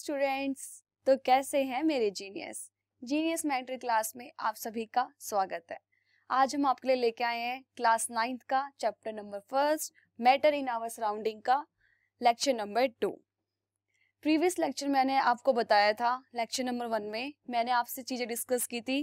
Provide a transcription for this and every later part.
students तो कैसे हैं मेरे जीनियस जीनियस मैट्रिक क्लास में आप सभी का स्वागत है आज हम आपके लिए लेके आए हैं क्लास नाइन्थ का chapter number first matter in our surrounding का lecture number two previous lecture मैंने आपको बताया था लेक्चर नंबर वन में मैंने आपसे चीज़ें डिस्कस की थी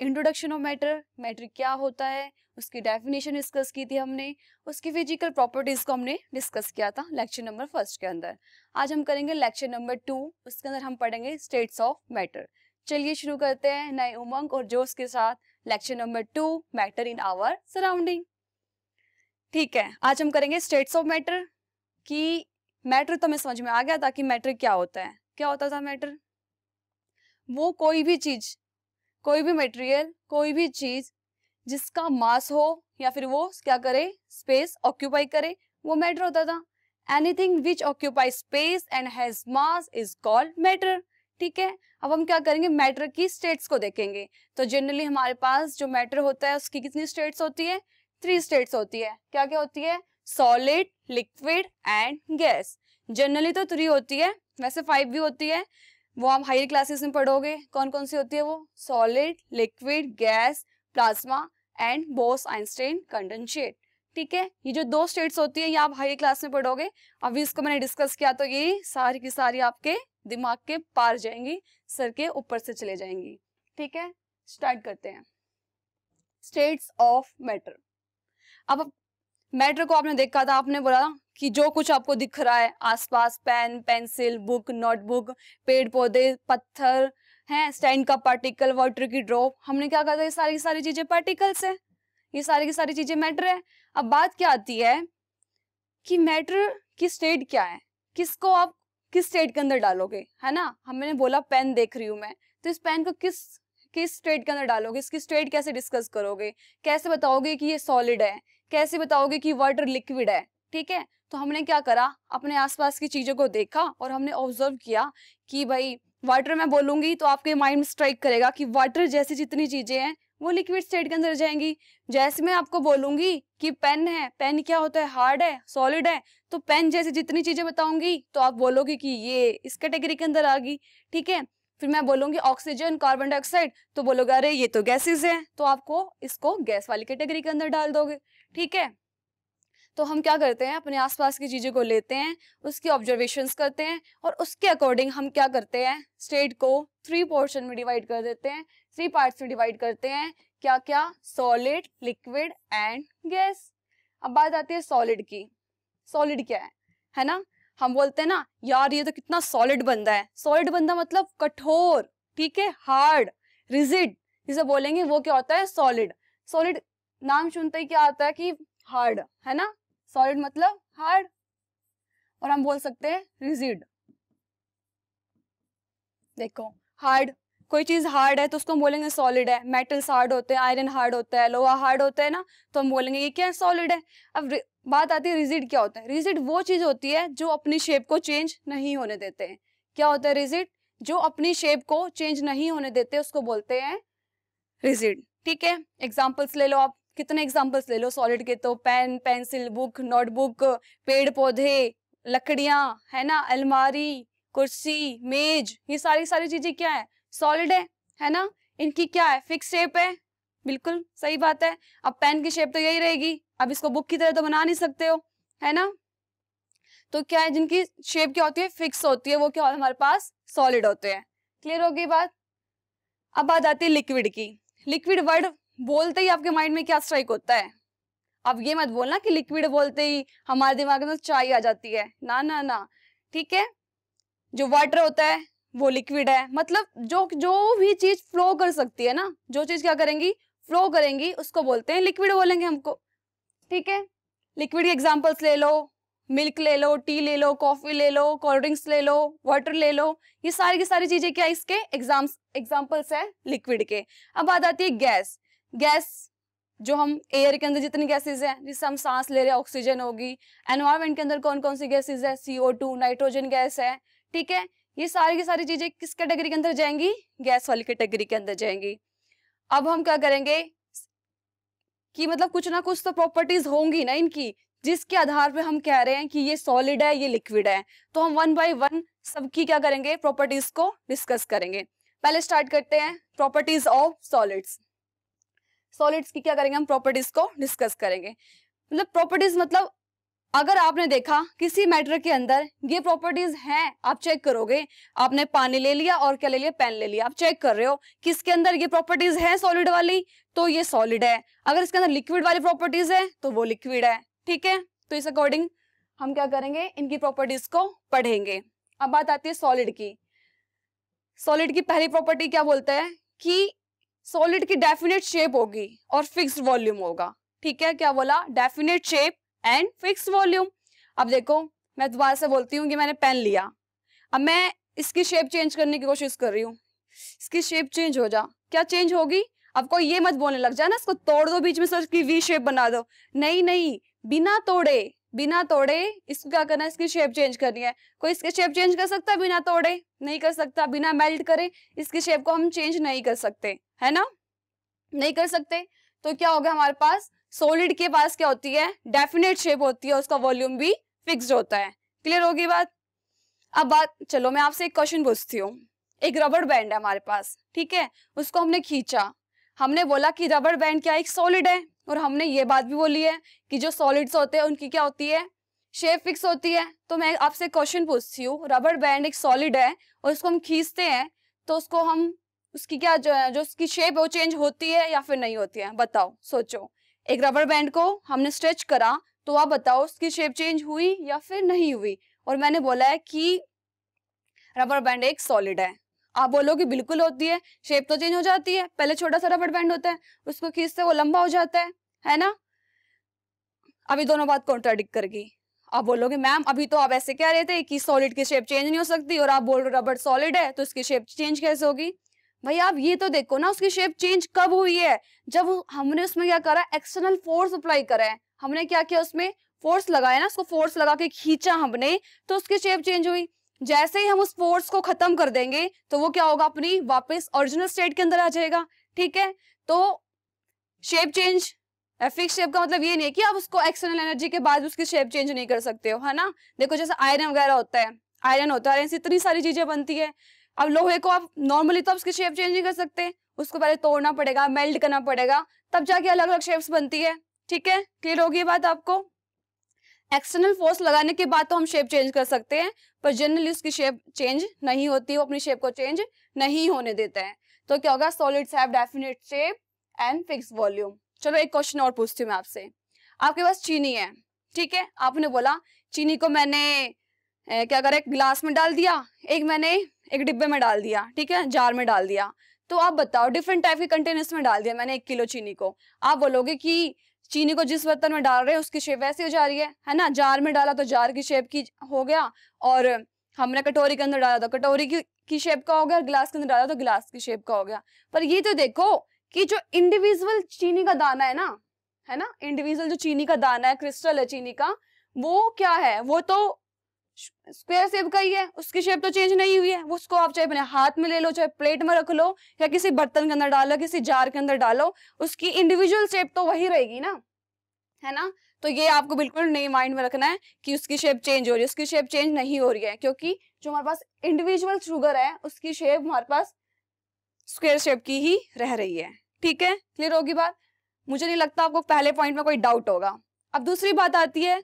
इंट्रोडक्शन ऑफ मैटर मैटर क्या होता है उसकी डेफिनेशन डिस्कस की थी हमने उसकी फिजिकल प्रॉपर्टीज़ को हमने डिस्कस किया था लेक्चर नंबर फर्स्ट के अंदर आज हम करेंगे लेक्चर नंबर टू उसके अंदर हम पढ़ेंगे स्टेट्स ऑफ मैटर चलिए शुरू करते हैं नए उमंग और जोश के साथ lecture number two matter in our surrounding ठीक है आज हम करेंगे स्टेट्स ऑफ मैटर कि मैटर तो हमें समझ में आ गया था कि मैटर क्या होता है क्या होता था मैटर वो कोई भी चीज कोई भी मटेरियल कोई भी चीज जिसका मास हो या फिर वो क्या करे स्पेस ऑक्यूपाई करे वो मैटर होता था anything which occupy space and has mass is called matter ठीक है अब हम क्या करेंगे मैटर की स्टेट्स को देखेंगे तो जनरली हमारे पास जो मैटर होता है उसकी कितनी स्टेट्स होती है थ्री स्टेट्स होती है क्या क्या होती है solid liquid and gas generally तो थ्री होती है वैसे फाइव भी होती है वो आप हायर क्लासेस में पढ़ोगे कौन कौन सी होती है वो solid liquid gas plasma and Bose Einstein condensate ठीक है ये जो दो स्टेट्स होती है ये आप हायर क्लास में पढ़ोगे अभी इसको मैंने डिस्कस किया तो ये सारी की सारी आपके दिमाग के पार जाएंगी सर के ऊपर से चले जाएंगी ठीक है स्टार्ट करते हैं स्टेट्स ऑफ मैटर अब मैटर को आपने देखा था आपने बोला कि जो कुछ आपको दिख रहा है आसपास पेन पेंसिल बुक नोटबुक पेड़ पौधे पत्थर हैं स्टैंड का पार्टिकल वाटर की ड्रॉप हमने क्या कहा था ये सारी की सारी चीजें पार्टिकल्स है ये सारी की सारी चीजें मैटर है अब बात क्या आती है कि मैटर की स्टेट क्या है किसको आप किस स्टेट के अंदर डालोगे है ना हमने बोला पेन देख रही हूँ मैं तो इस पेन को किस किस स्टेट के अंदर डालोगे इसकी स्टेट कैसे डिस्कस करोगे कैसे बताओगे कि ये सॉलिड है कैसे बताओगे कि वाटर लिक्विड है ठीक है तो हमने क्या करा अपने आसपास की चीज़ों को देखा और हमने ऑब्जर्व किया कि भाई वाटर मैं बोलूंगी तो आपके माइंड स्ट्राइक करेगा कि वाटर जैसी जितनी चीज़ें हैं वो लिक्विड स्टेट के अंदर जाएंगी जैसे मैं आपको बोलूंगी कि पेन है पेन क्या होता है हार्ड है सॉलिड है तो पेन जैसी जितनी चीज़ें बताऊंगी तो आप बोलोगे कि ये इस कैटेगरी के अंदर आ गई ठीक है फिर मैं बोलूंगी ऑक्सीजन कार्बन डाइऑक्साइड तो बोलोगे अरे ये तो गैसेस हैं तो आपको इसको गैस वाली कैटेगरी के अंदर डाल दोगे ठीक है तो हम क्या करते हैं अपने आसपास की चीज़ों को लेते हैं उसकी ऑब्जर्वेशन करते हैं और उसके अकॉर्डिंग हम क्या करते हैं स्टेट को थ्री पोर्शन में डिवाइड कर देते हैं थ्री पार्ट्स में डिवाइड करते हैं क्या क्या सॉलिड लिक्विड एंड गैस अब बात आती है सॉलिड की सॉलिड क्या है है ना हम बोलते हैं ना यार ये तो कितना सॉलिड बंदा है सॉलिड बंदा मतलब कठोर ठीक है हार्ड रिजिड जिसे बोलेंगे वो क्या होता है सॉलिड सॉलिड नाम सुनते ही क्या आता है कि हार्ड है ना सॉलिड मतलब हार्ड और हम बोल सकते हैं रिजिड देखो हार्ड कोई चीज हार्ड है तो उसको हम बोलेंगे सॉलिड है मेटल्स हार्ड होते हैं आयरन हार्ड होता है लोहा हार्ड होता है ना तो हम बोलेंगे ये क्या सॉलिड है अब बात आती है रिजिड क्या होता है रिजिड वो चीज होती है जो अपनी शेप को चेंज नहीं होने देते हैं क्या होता है रिजिड जो अपनी शेप को चेंज नहीं होने देते उसको बोलते हैं रिजिड ठीक है एग्जाम्पल्स ले लो आप कितने एग्जाम्पल्स ले लो सॉलिड के तो पेन पेंसिल बुक नोटबुक पेड़ पौधे लकड़ियां है ना अलमारी कुर्सी मेज ये सारी सारी चीजें क्या है सॉलिड है है ना इनकी क्या है फिक्स शेप है बिल्कुल सही बात है अब पेन की शेप तो यही रहेगी अब इसको बुक की तरह तो बना नहीं सकते हो है ना तो क्या है जिनकी शेप क्या होती है फिक्स होती है वो क्या हमारे पास सॉलिड होते हैं क्लियर होगी बात अब बात आती है लिक्विड की लिक्विड वर्ड बोलते ही आपके माइंड में क्या स्ट्राइक होता है अब ये मत बोलना कि लिक्विड बोलते ही हमारे दिमाग में तो चाय आ जाती है ना ना ना ठीक है जो वाटर होता है वो लिक्विड है मतलब जो जो भी चीज फ्लो कर सकती है ना जो चीज क्या करेंगी फ्लो करेंगी उसको बोलते हैं लिक्विड बोलेंगे हमको ठीक है लिक्विड के एग्जाम्पल्स ले लो मिल्क ले लो टी ले लो कॉफी ले लो कोल्ड ड्रिंक्स ले लो वाटर ले लो ये सारी की सारी चीजें क्या इसके एग्जाम्स एग्जाम्पल्स है लिक्विड के अब बात आती है गैस गैस जो हम एयर के अंदर जितनी गैसेज हैं जिससे हम सांस ले रहे हैं ऑक्सीजन होगी एनवायरमेंट के अंदर कौन कौन सी गैसेज है सीओ टू नाइट्रोजन गैस है ठीक है ये सारी की सारी चीजें किस कैटेगरी के अंदर जाएंगी गैस वाली कैटेगरी के अंदर जाएंगी अब हम क्या करेंगे कि मतलब कुछ ना कुछ तो प्रॉपर्टीज होंगी ना इनकी जिसके आधार पे हम कह रहे हैं कि ये सॉलिड है ये लिक्विड है तो हम वन बाय वन सबकी क्या करेंगे प्रॉपर्टीज को डिस्कस करेंगे पहले स्टार्ट करते हैं प्रॉपर्टीज ऑफ सॉलिड्स सॉलिड्स की क्या करेंगे हम प्रॉपर्टीज को डिस्कस करेंगे मतलब प्रॉपर्टीज मतलब अगर आपने देखा किसी मैटर के अंदर ये प्रॉपर्टीज हैं आप चेक करोगे आपने पानी ले लिया और क्या ले लिया पेन ले लिया आप चेक कर रहे हो किसके अंदर ये प्रॉपर्टीज है सॉलिड वाली तो ये सॉलिड है अगर इसके अंदर लिक्विड वाली प्रॉपर्टीज है तो वो लिक्विड है ठीक है तो इस अकॉर्डिंग हम क्या करेंगे इनकी प्रॉपर्टीज को पढ़ेंगे अब बात आती है सॉलिड की सॉलिड की पहली प्रॉपर्टी क्या बोलते हैं कि सॉलिड की डेफिनेट शेप होगी और फिक्स वॉल्यूम होगा ठीक है क्या बोला definite shape and fix volume अब देखो मैं दोबारा से बोलती हूँ कि मैंने पेन लिया अब मैं इसकी शेप चेंज करने की कोशिश कर रही हूँ इसकी शेप चेंज हो जा क्या चेंज होगी आपको ये मत बोलने लग जाए ना इसको तोड़ दो बीच में सर की वी शेप बना दो नहीं नहीं बिना तोड़े बिना तोड़े इसको क्या करना है इसकी शेप चेंज करनी है कोई इसकी शेप चेंज कर सकता है बिना तोड़े नहीं कर सकता बिना मेल्ट करे इसकी शेप को हम चेंज नहीं कर सकते है ना नहीं कर सकते तो क्या होगा हमारे पास सोलिड के पास क्या होती है डेफिनेट शेप होती है उसका वॉल्यूम भी फिक्स होता है क्लियर होगी बात अब बात चलो मैं आपसे एक क्वेश्चन पूछती हूँ एक रबड़ बैंड है हमारे पास ठीक है उसको हमने खींचा हमने बोला कि रबड़ बैंड क्या एक सॉलिड है और हमने ये बात भी बोली है कि जो सॉलिड्स होते हैं उनकी क्या होती है शेप फिक्स होती है तो मैं आपसे क्वेश्चन पूछती हूँ रबड़ बैंड एक सॉलिड है और उसको हम खींचते हैं तो उसको हम उसकी क्या जो है जो उसकी शेप है वो चेंज होती है या फिर नहीं होती है बताओ सोचो एक रबर बैंड को हमने स्ट्रेच करा तो आप बताओ उसकी शेप चेंज हुई या फिर नहीं हुई और मैंने बोला है कि रबर बैंड एक सॉलिड है आप बोलोगे बिल्कुल होती है शेप तो चेंज हो जाती है पहले छोटा सा रबर बैंड होता है उसको खींचते वो लंबा हो जाता है है ना अभी दोनों बात कॉन्ट्राडिक्ट करगी आप बोलोगे मैम अभी तो आप ऐसे कह रहे थे कि सॉलिड की शेप चेंज नहीं हो सकती और आप बोल रहे रबड़ सॉलिड है तो उसकी शेप चेंज कैसे होगी भाई आप ये तो देखो ना उसकी शेप चेंज कब हुई है जब हमने उसमें क्या करा एक्सटर्नल फोर्स अप्लाई करा है हमने क्या किया उसमें फोर्स लगाया ना उसको फोर्स लगा के खींचा हमने तो उसकी शेप चेंज हुई जैसे ही हम उस फोर्स को खत्म कर देंगे तो वो क्या होगा अपनी वापस ओरिजिनल स्टेट के अंदर आ जाएगा ठीक है तो शेप चेंज फिक्स शेप का मतलब ये नहीं है कि आप उसको एक्सटर्नल एनर्जी के बाद उसकी शेप चेंज नहीं कर सकते हो है ना देखो जैसे आयरन वगैरह होता है आयरन होता है इतनी सारी चीजें बनती है अब लोहे को आप नॉर्मली तो आप उसकी शेप चेंज नहीं कर सकते उसको पहले तोड़ना पड़ेगा मेल्ट करना पड़ेगा तब जाके अलग अलग शेप्स बनती है ठीक है क्लियर होगी बात आपको एक्सटर्नल फोर्स लगाने के बाद तो हम शेप चेंज कर सकते हैं पर जनरली उसकी शेप चेंज नहीं होती वो अपनी शेप को चेंज नहीं होने देते हैं तो क्या होगा solid have definite shape and fix volume चलो एक क्वेश्चन और पूछती हूँ मैं आपसे आपके पास चीनी है ठीक है आपने बोला चीनी को मैंने ए, क्या करा एक ग्लास में डाल दिया एक मैंने एक डिब्बे में डाल दिया ठीक है जार में डाल दिया तो आप बताओ डिफरेंट टाइप के कंटेनर्स में डाल दिया मैंने एक किलो चीनी को आप बोलोगे कि चीनी को जिस बर्तन में डाल रहे हैं उसकी शेप वैसी हो जा रही है है ना जार में डाला तो जार की शेप की हो गया और हमने कटोरी के अंदर डाला तो कटोरी की, की शेप का हो गया और गिलास के अंदर डाला तो गिलास की शेप का हो गया पर ये तो देखो कि जो इंडिविजुअल चीनी का दाना है ना है ना इंडिविजुअल जो चीनी का दाना है क्रिस्टल है चीनी का वो क्या है वो तो स्क्वायर शेप का ही है उसकी शेप तो चेंज नहीं हुई है उसको आप चाहे अपने हाथ में ले लो चाहे प्लेट में रख लो या किसी बर्तन के अंदर डालो किसी जार के अंदर डालो उसकी इंडिविजुअल शेप तो वही रहेगी ना है ना तो ये आपको बिल्कुल नहीं माइंड में रखना है कि उसकी शेप चेंज हो रही है उसकी शेप चेंज नहीं हो रही है क्योंकि जो हमारे पास इंडिविजुअल शुगर है उसकी शेप हमारे पास स्क्वेयर शेप की ही रह रही है ठीक है क्लियर होगी बात मुझे नहीं लगता आपको पहले पॉइंट में कोई डाउट होगा अब दूसरी बात आती है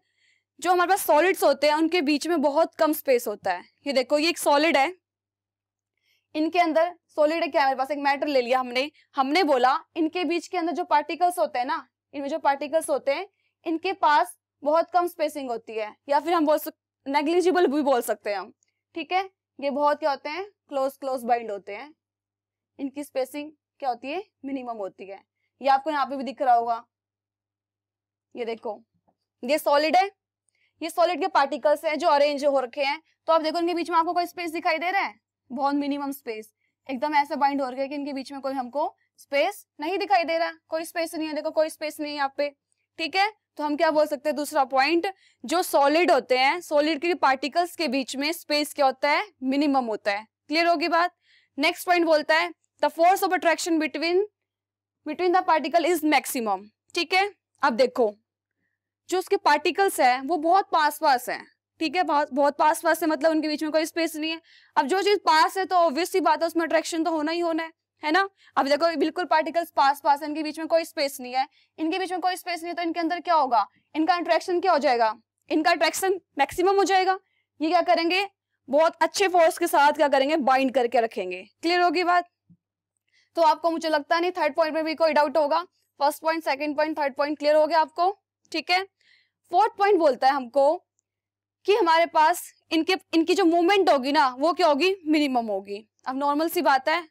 जो हमारे पास सॉलिड्स होते हैं उनके बीच में बहुत कम स्पेस होता है ये देखो ये एक सॉलिड है इनके अंदर सॉलिड है क्या हमारे पास एक मैटर ले लिया हमने हमने बोला इनके बीच के अंदर जो पार्टिकल्स होते हैं ना इनमें जो पार्टिकल्स होते हैं इनके पास बहुत कम स्पेसिंग होती है या फिर हम बोल सकते नेग्लिजिबल भी बोल सकते हैं हम ठीक है ये बहुत क्या होते हैं क्लोज क्लोज बाइंड होते हैं इनकी स्पेसिंग क्या होती है मिनिमम होती है ये आपको यहाँ पे भी दिख रहा होगा ये देखो ये सॉलिड है ये सॉलिड के पार्टिकल्स हैं जो अरेंज हो रखे हैं तो आप देखो इनके बीच में आपको कोई स्पेस दिखाई दे रहा है बहुत मिनिमम स्पेस एकदम ऐसे बाइंड हो रखे कि इनके बीच में कोई हमको स्पेस नहीं दिखाई दे रहा कोई स्पेस नहीं है देखो कोई स्पेस नहीं है यहाँ पे ठीक है तो हम क्या बोल सकते हैं दूसरा पॉइंट जो सॉलिड होते हैं सॉलिड के पार्टिकल्स के बीच में स्पेस क्या होता है मिनिमम होता है क्लियर होगी बात नेक्स्ट पॉइंट बोलता है the force of attraction between between the particle is maximum ठीक है अब देखो जो उसके पार्टिकल्स है वो बहुत पास पास है ठीक है बहुत बहुत पास पास है मतलब उनके बीच में कोई स्पेस नहीं है अब जो चीज पास है तो ऑब्वियस ही बात है उसमें अट्रैक्शन तो होना ही होना है है ना अब देखो बिल्कुल पार्टिकल्स पास पास है इनके बीच में कोई स्पेस नहीं है इनके बीच में कोई स्पेस नहीं है तो इनके अंदर क्या होगा इनका अट्रैक्शन क्या हो जाएगा इनका अट्रैक्शन मैक्सिमम हो जाएगा ये क्या करेंगे बहुत अच्छे फोर्स के साथ क्या करेंगे बाइंड करके रखेंगे क्लियर होगी बात तो आपको मुझे लगता नहीं थर्ड पॉइंट में भी कोई डाउट होगा first point second point third point clear हो गया आपको ठीक है फोर्थ पॉइंट बोलता है हमको कि हमारे पास इनके इनकी जो मूवमेंट होगी ना वो क्या होगी मिनिमम होगी अब नॉर्मल सी बात है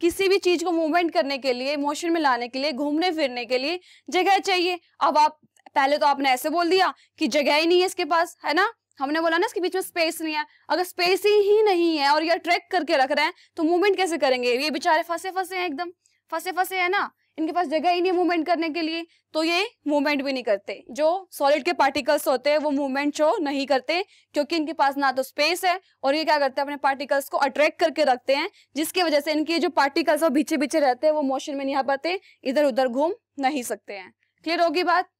किसी भी चीज को मूवमेंट करने के लिए मोशन में लाने के लिए घूमने फिरने के लिए जगह चाहिए अब आप पहले तो आपने ऐसे बोल दिया कि जगह ही नहीं है इसके पास है ना हमने बोला ना इसके बीच में स्पेस नहीं है अगर स्पेस ही, ही नहीं है और ये ट्रैक करके रख रहे हैं तो मूवमेंट कैसे करेंगे ये बेचारे फंसे फंसे हैं एकदम फंसे फंसे है ना इनके पास जगह ही नहीं मूवमेंट करने के लिए तो ये मूवमेंट भी नहीं करते जो सॉलिड के पार्टिकल्स होते हैं वो मूवमेंट शो नहीं करते क्योंकि इनके पास ना तो स्पेस है और ये क्या करते हैं अपने पार्टिकल्स को अट्रैक्ट करके रखते हैं जिसकी वजह से इनके जो पार्टिकल्स वो पीछे पीछे रहते हैं वो मोशन में नहीं आ पाते इधर उधर घूम नहीं सकते हैं क्लियर होगी बात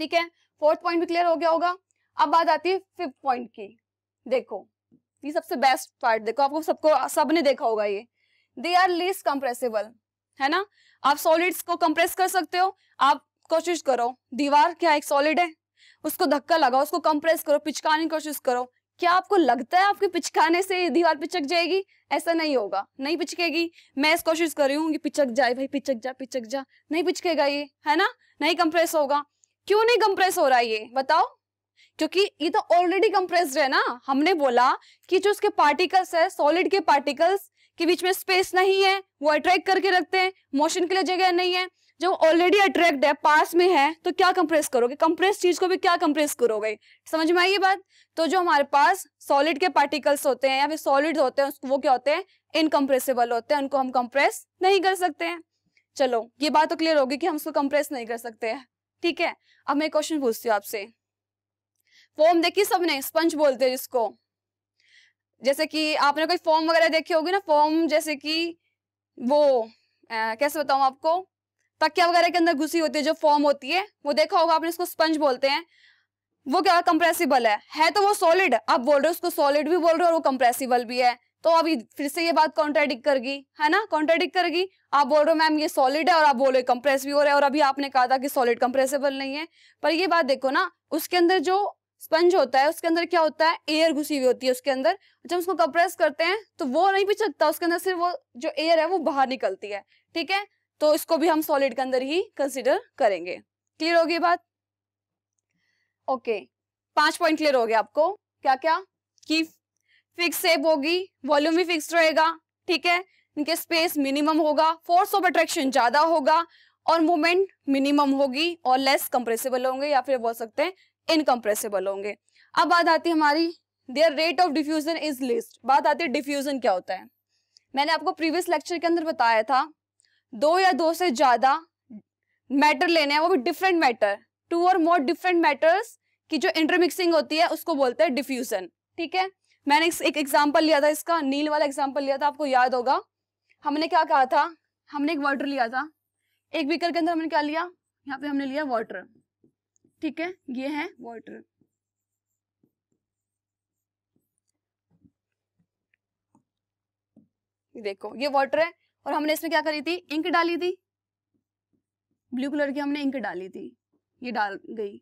ठीक है फोर्थ पॉइंट भी क्लियर हो गया होगा अब बात आती है फिफ्थ पॉइंट की देखो ये सबसे बेस्ट पार्ट देखो आपको सबको सबने देखा होगा ये दे आर लीस्ट कंप्रेसिबल है ना आप सॉलिड्स को कंप्रेस कर सकते हो आप कोशिश करो दीवार क्या एक सॉलिड है उसको धक्का लगाओ उसको कंप्रेस करो पिचकाने की कोशिश करो क्या आपको लगता है आपके पिचकाने से दीवार पिचक जाएगी ऐसा नहीं होगा नहीं पिचकेगी मैं इस कोशिश कर रही हूँ कि पिचक जाए भाई पिचक जा पिचक जा नहीं पिचकेगा ये है ना नहीं कंप्रेस होगा क्यों नहीं कंप्रेस हो रहा है ये बताओ क्योंकि ये तो ऑलरेडी कंप्रेस्ड है ना हमने बोला कि जो उसके पार्टिकल्स है सॉलिड के पार्टिकल्स के बीच में स्पेस नहीं है वो अट्रैक्ट करके रखते हैं मोशन के लिए जगह नहीं है जब ऑलरेडी अट्रैक्ट है पास में है तो क्या कंप्रेस करोगे कंप्रेस चीज को भी क्या कंप्रेस करोगे समझ में आई ये बात तो जो हमारे पास सॉलिड के पार्टिकल्स होते हैं या फिर सॉलिड होते हैं वो क्या होते हैं इनकम्प्रेसिबल होते हैं उनको हम कंप्रेस नहीं कर सकते हैं चलो ये बात तो क्लियर होगी कि हम उसको कंप्रेस नहीं कर सकते हैं ठीक है अब मैं क्वेश्चन पूछती हूँ आपसे फॉर्म देखिए सबने स्पंज बोलते हैं जिसको जैसे कि आपने कोई फॉर्म वगैरह देखी होगी ना फॉर्म जैसे कि वो आ, कैसे बताऊँ आपको तकिया वगैरह के अंदर घुसी होती है जो फॉर्म होती है वो देखा होगा आपने उसको स्पंज बोलते हैं वो क्या कंप्रेसिबल है है तो वो सॉलिड आप बोल रहे हो उसको सॉलिड भी बोल रहे हो और वो कंप्रेसिबल भी है तो अभी फिर से ये बात कॉन्ट्राडिक्ट करगी है ना कॉन्ट्राडिक्ट करगी आप बोल रहे हो मैम ये सॉलिड है और आप बोल रहे हो कंप्रेस भी हो रहा है और अभी आपने कहा था कि सॉलिड कंप्रेसिबल नहीं है पर ये बात देखो ना उसके अंदर जो स्पंज होता है उसके अंदर क्या होता है एयर घुसी हुई होती है उसके अंदर जब उसको कंप्रेस करते हैं तो वो नहीं चलता उसके अंदर सिर्फ वो जो एयर है वो बाहर निकलती है ठीक है तो इसको भी हम सॉलिड के अंदर ही कंसिडर करेंगे क्लियर होगी बात ओके पांच पॉइंट क्लियर हो गया आपको क्या क्या की फिक्स सेप होगी वॉल्यूम भी फिक्स रहेगा ठीक है इनके स्पेस मिनिमम होगा फोर्स ऑफ अट्रैक्शन ज्यादा होगा और मूवमेंट मिनिमम होगी और लेस कंप्रेसिबल होंगे या फिर बोल सकते हैं इनकम्प्रेसिबल होंगे अब बात आती है हमारी their rate of diffusion is least बात आती है डिफ्यूजन क्या होता है मैंने आपको प्रीवियस लेक्चर के अंदर बताया था दो या दो से ज्यादा मैटर लेने हैं वो भी डिफरेंट मैटर टू और मोर डिफरेंट मैटर्स की जो इंटरमिक्सिंग होती है उसको बोलते हैं डिफ्यूजन ठीक है मैंने एक एग्जाम्पल लिया था इसका नील वाला एग्जाम्पल लिया था आपको याद होगा हमने क्या कहा था हमने एक वाटर लिया था एक बीकर के अंदर हमने क्या लिया यहाँ पे हमने लिया वाटर ठीक है ये है वाटर देखो ये वाटर है और हमने इसमें क्या करी थी इंक डाली थी ब्लू कलर की हमने इंक डाली थी ये डाल गई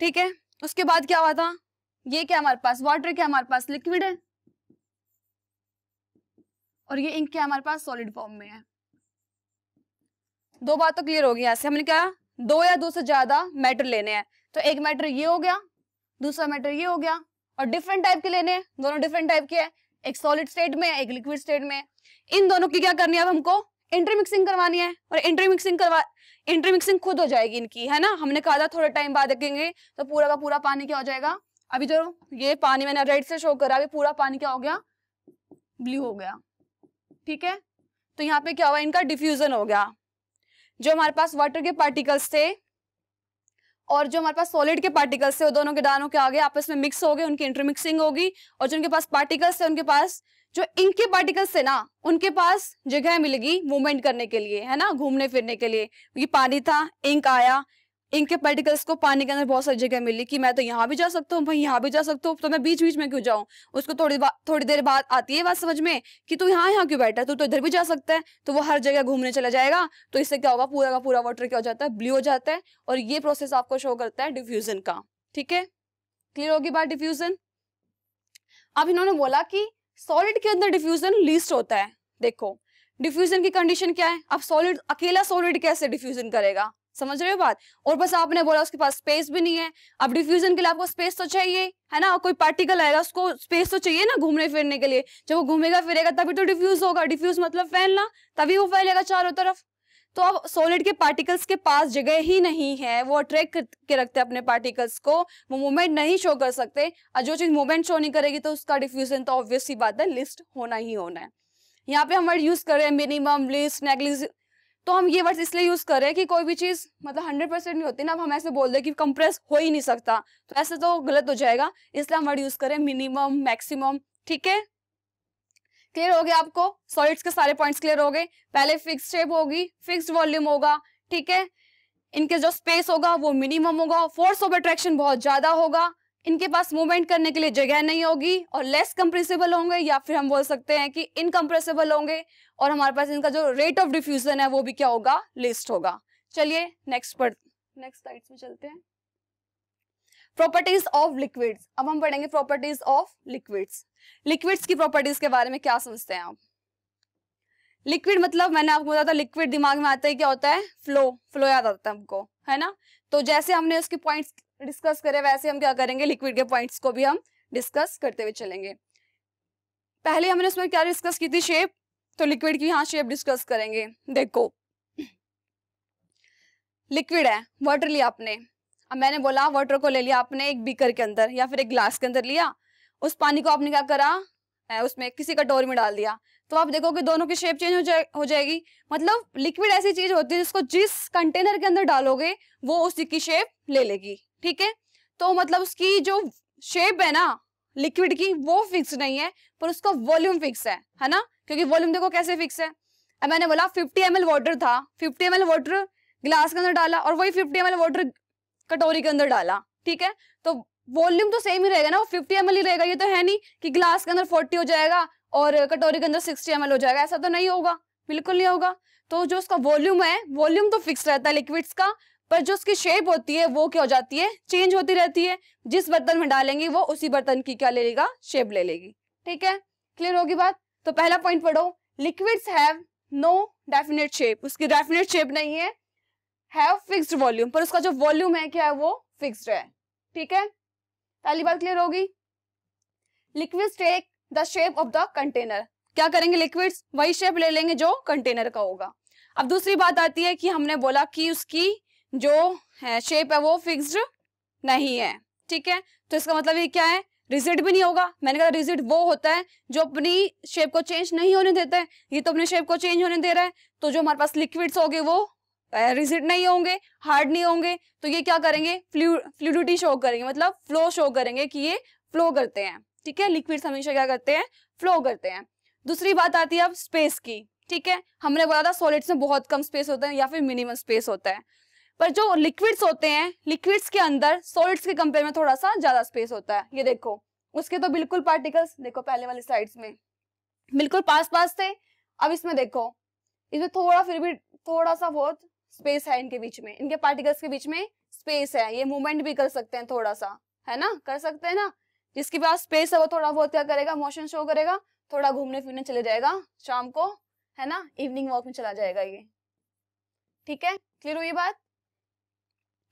ठीक है उसके बाद क्या हुआ था ये क्या हमारे पास वाटर क्या हमारे पास लिक्विड है और ये इंक क्या हमारे पास सॉलिड फॉर्म में है दो बात तो क्लियर होगी यहाँ से हमने क्या दो या दो से ज्यादा मैटर लेने हैं तो एक मैटर ये हो गया दूसरा मैटर ये हो गया और डिफरेंट टाइप के लेने हैं दोनों डिफरेंट टाइप के हैं एक सॉलिड स्टेट में एक लिक्विड स्टेट में इन दोनों की क्या करनी है अब हमको इंटरमिक्सिंग करवानी है और इंटरमिक्सिंग करवा इंटरमिक्सिंग खुद हो जाएगी इनकी है ना हमने कहा था थोड़ा टाइम बाद देखेंगे तो पूरा का पूरा पानी क्या हो जाएगा अभी जो ये पानी मैंने रेड से शो करा अभी पूरा पानी क्या हो गया ब्लू हो गया ठीक है तो यहाँ पे क्या हुआ इनका डिफ्यूजन हो गया जो हमारे पास वाटर के पार्टिकल्स थे और जो हमारे पास सॉलिड के पार्टिकल्स थे वो दोनों के दानों के आगे आपस में मिक्स हो गए उनकी इंटरमिक्सिंग होगी और जो उनके पास पार्टिकल्स थे उनके पास जो इंक के पार्टिकल्स थे ना उनके पास जगह मिलेगी मूवमेंट करने के लिए है ना घूमने फिरने के लिए ये पानी था इंक आया इनके पार्टिकल्स को पानी के अंदर बहुत सारी जगह मिली कि मैं तो यहाँ भी जा सकता हूँ भाई यहाँ भी जा सकता हूँ तो मैं बीच बीच में क्यों जाऊँ उसको थोड़ी थोड़ी देर बाद आती है बात समझ में कि तू यहाँ यहाँ क्यों बैठा है तू तो इधर भी जा सकता है तो वो हर जगह घूमने चला जाएगा तो इससे क्या होगा पूरा का पूरा वाटर क्या हो जाता है ब्लू हो जाता है और ये प्रोसेस आपको शो करता है डिफ्यूजन का ठीक है क्लियर होगी बात डिफ्यूजन अब इन्होंने बोला कि सॉलिड के अंदर डिफ्यूजन लीस्ट होता है देखो डिफ्यूजन की कंडीशन क्या है अब सॉलिड अकेला सॉलिड कैसे डिफ्यूजन करेगा समझ रहे हो बात और बस आपने बोला उसके पास स्पेस भी नहीं है अब डिफ्यूजन के लिए आपको स्पेस तो चाहिए है ना कोई पार्टिकल आएगा उसको स्पेस तो चाहिए ना घूमने फिरने के लिए जब वो घूमेगा फिरेगा तभी तो डिफ्यूज होगा डिफ्यूज मतलब फैलना तभी वो फैलेगा चारों तरफ तो अब सॉलिड के पार्टिकल्स के पास जगह ही नहीं है वो अट्रैक्ट के रखते हैं अपने पार्टिकल्स को वो मूवमेंट नहीं शो कर सकते और जो चीज मूवमेंट शो नहीं करेगी तो उसका डिफ्यूजन तो ऑब्वियसली बात है लिस्ट होना ही होना है यहाँ पे हम वर्ड यूज कर रहे हैं मिनिमम लिस्ट नेगलिज तो हम ये वर्ड इसलिए यूज कर रहे हैं कि कोई भी चीज मतलब हंड्रेड परसेंट नहीं होती ना अब हम ऐसे बोल दें कि कंप्रेस हो ही नहीं सकता तो ऐसे तो गलत हो जाएगा इसलिए हम वर्ड यूज करें मिनिमम मैक्सिमम ठीक है क्लियर हो गया आपको सॉलिड्स के सारे पॉइंट्स क्लियर हो गए पहले फिक्स शेप होगी फिक्स वॉल्यूम होगा ठीक है इनके जो स्पेस होगा वो मिनिमम होगा फोर्स ऑफ अट्रैक्शन बहुत ज्यादा होगा इनके पास मूवमेंट करने के लिए जगह नहीं होगी और लेस कंप्रेसिबल होंगे या फिर हम बोल सकते हैं कि इनकम्प्रेसिबल होंगे और हमारे पास इनका जो रेट ऑफ डिफ्यूजन है वो भी क्या होगा लिस्ट होगा चलिए नेक्स्ट पर नेक्स्ट स्लाइड्स में चलते हैं प्रॉपर्टीज ऑफ लिक्विड्स अब हम पढ़ेंगे प्रॉपर्टीज ऑफ लिक्विड्स लिक्विड्स की प्रॉपर्टीज के बारे में क्या समझते हैं आप लिक्विड मतलब मैंने आपको बताया था लिक्विड दिमाग में आता है क्या होता है फ्लो फ्लो याद आता है हमको है ना तो जैसे हमने उसके पॉइंट्स डिस्कस करें वैसे हम क्या करेंगे लिक्विड के पॉइंट्स को भी हम डिस्कस करते हुए चलेंगे पहले हमने उसमें क्या डिस्कस की थी शेप तो लिक्विड की यहाँ शेप डिस्कस करेंगे देखो लिक्विड है वाटर लिया आपने अब मैंने बोला वाटर को ले लिया आपने एक बीकर के अंदर या फिर एक ग्लास के अंदर लिया उस पानी को आपने क्या करा उसमें किसी कटोरी में डाल दिया तो आप देखोगे दोनों की शेप चेंज हो जाए हो जाएगी मतलब लिक्विड ऐसी चीज होती है जिसको जिस कंटेनर के अंदर डालोगे वो उसी की शेप ले लेगी ठीक है तो मतलब उसकी जो शेप है ना लिक्विड की वो फिक्स नहीं है पर उसका वॉल्यूम फिक्स है है ना क्योंकि वॉल्यूम देखो कैसे फिक्स है अब मैंने बोला 50 एम वाटर था 50 एम वाटर ग्लास के अंदर डाला और वही 50 एम वाटर कटोरी के अंदर डाला ठीक है तो वॉल्यूम तो सेम ही रहेगा ना वो 50 एम ही रहेगा ये तो है नहीं कि ग्लास के अंदर 40 हो जाएगा और कटोरी के अंदर 60 एम हो जाएगा ऐसा तो नहीं होगा बिल्कुल नहीं होगा तो जो उसका वॉल्यूम है वॉल्यूम तो फिक्स रहता है लिक्विड्स का पर जो उसकी शेप होती है वो क्या हो जाती है चेंज होती रहती है जिस बर्तन में डालेंगे वो उसी बर्तन की क्या ले लेगा शेप ले लेगी ठीक है क्लियर होगी बात तो पहला पॉइंट पढ़ो liquids have no definite shape उसकी डेफिनेट शेप नहीं है हैव फिक्स्ड वॉल्यूम पर उसका जो वॉल्यूम है क्या है वो फिक्स्ड है ठीक है पहली बात क्लियर होगी liquids take the shape of the container क्या करेंगे लिक्विड्स वही शेप ले लेंगे जो कंटेनर का होगा अब दूसरी बात आती है कि हमने बोला कि उसकी जो है शेप है वो फिक्स्ड नहीं है ठीक है तो इसका मतलब ये क्या है रिजिड भी नहीं होगा मैंने कहा रिजिड वो होता है जो अपनी शेप को चेंज नहीं होने देता है ये तो अपने शेप को चेंज होने दे रहा है तो जो हमारे पास लिक्विड्स होंगे वो रिजिड नहीं होंगे हार्ड नहीं होंगे तो ये क्या करेंगे फ्लूडिटी शो करेंगे मतलब फ्लो शो करेंगे कि ये फ्लो करते हैं ठीक है लिक्विड हमेशा क्या करते हैं फ्लो करते हैं दूसरी बात आती है अब स्पेस की ठीक है हमने बोला था सॉलिड्स में बहुत कम स्पेस होता है या फिर मिनिमम स्पेस होता है पर जो लिक्विड्स होते हैं लिक्विड्स के अंदर सॉलिड्स के कंपेयर में थोड़ा सा ज्यादा स्पेस होता है ये देखो उसके तो बिल्कुल पार्टिकल्स देखो पहले वाले साइड्स में बिल्कुल पास पास थे अब इसमें देखो इसमें थोड़ा फिर भी थोड़ा सा बहुत स्पेस है इनके बीच में इनके पार्टिकल्स के बीच में स्पेस है ये मूवमेंट भी कर सकते हैं थोड़ा सा है ना कर सकते हैं ना जिसके पास स्पेस है वो थोड़ा बहुत क्या करेगा मोशन शो करेगा थोड़ा घूमने फिरने चले जाएगा शाम को है ना इवनिंग वॉक में चला जाएगा ये ठीक है क्लियर हुई बात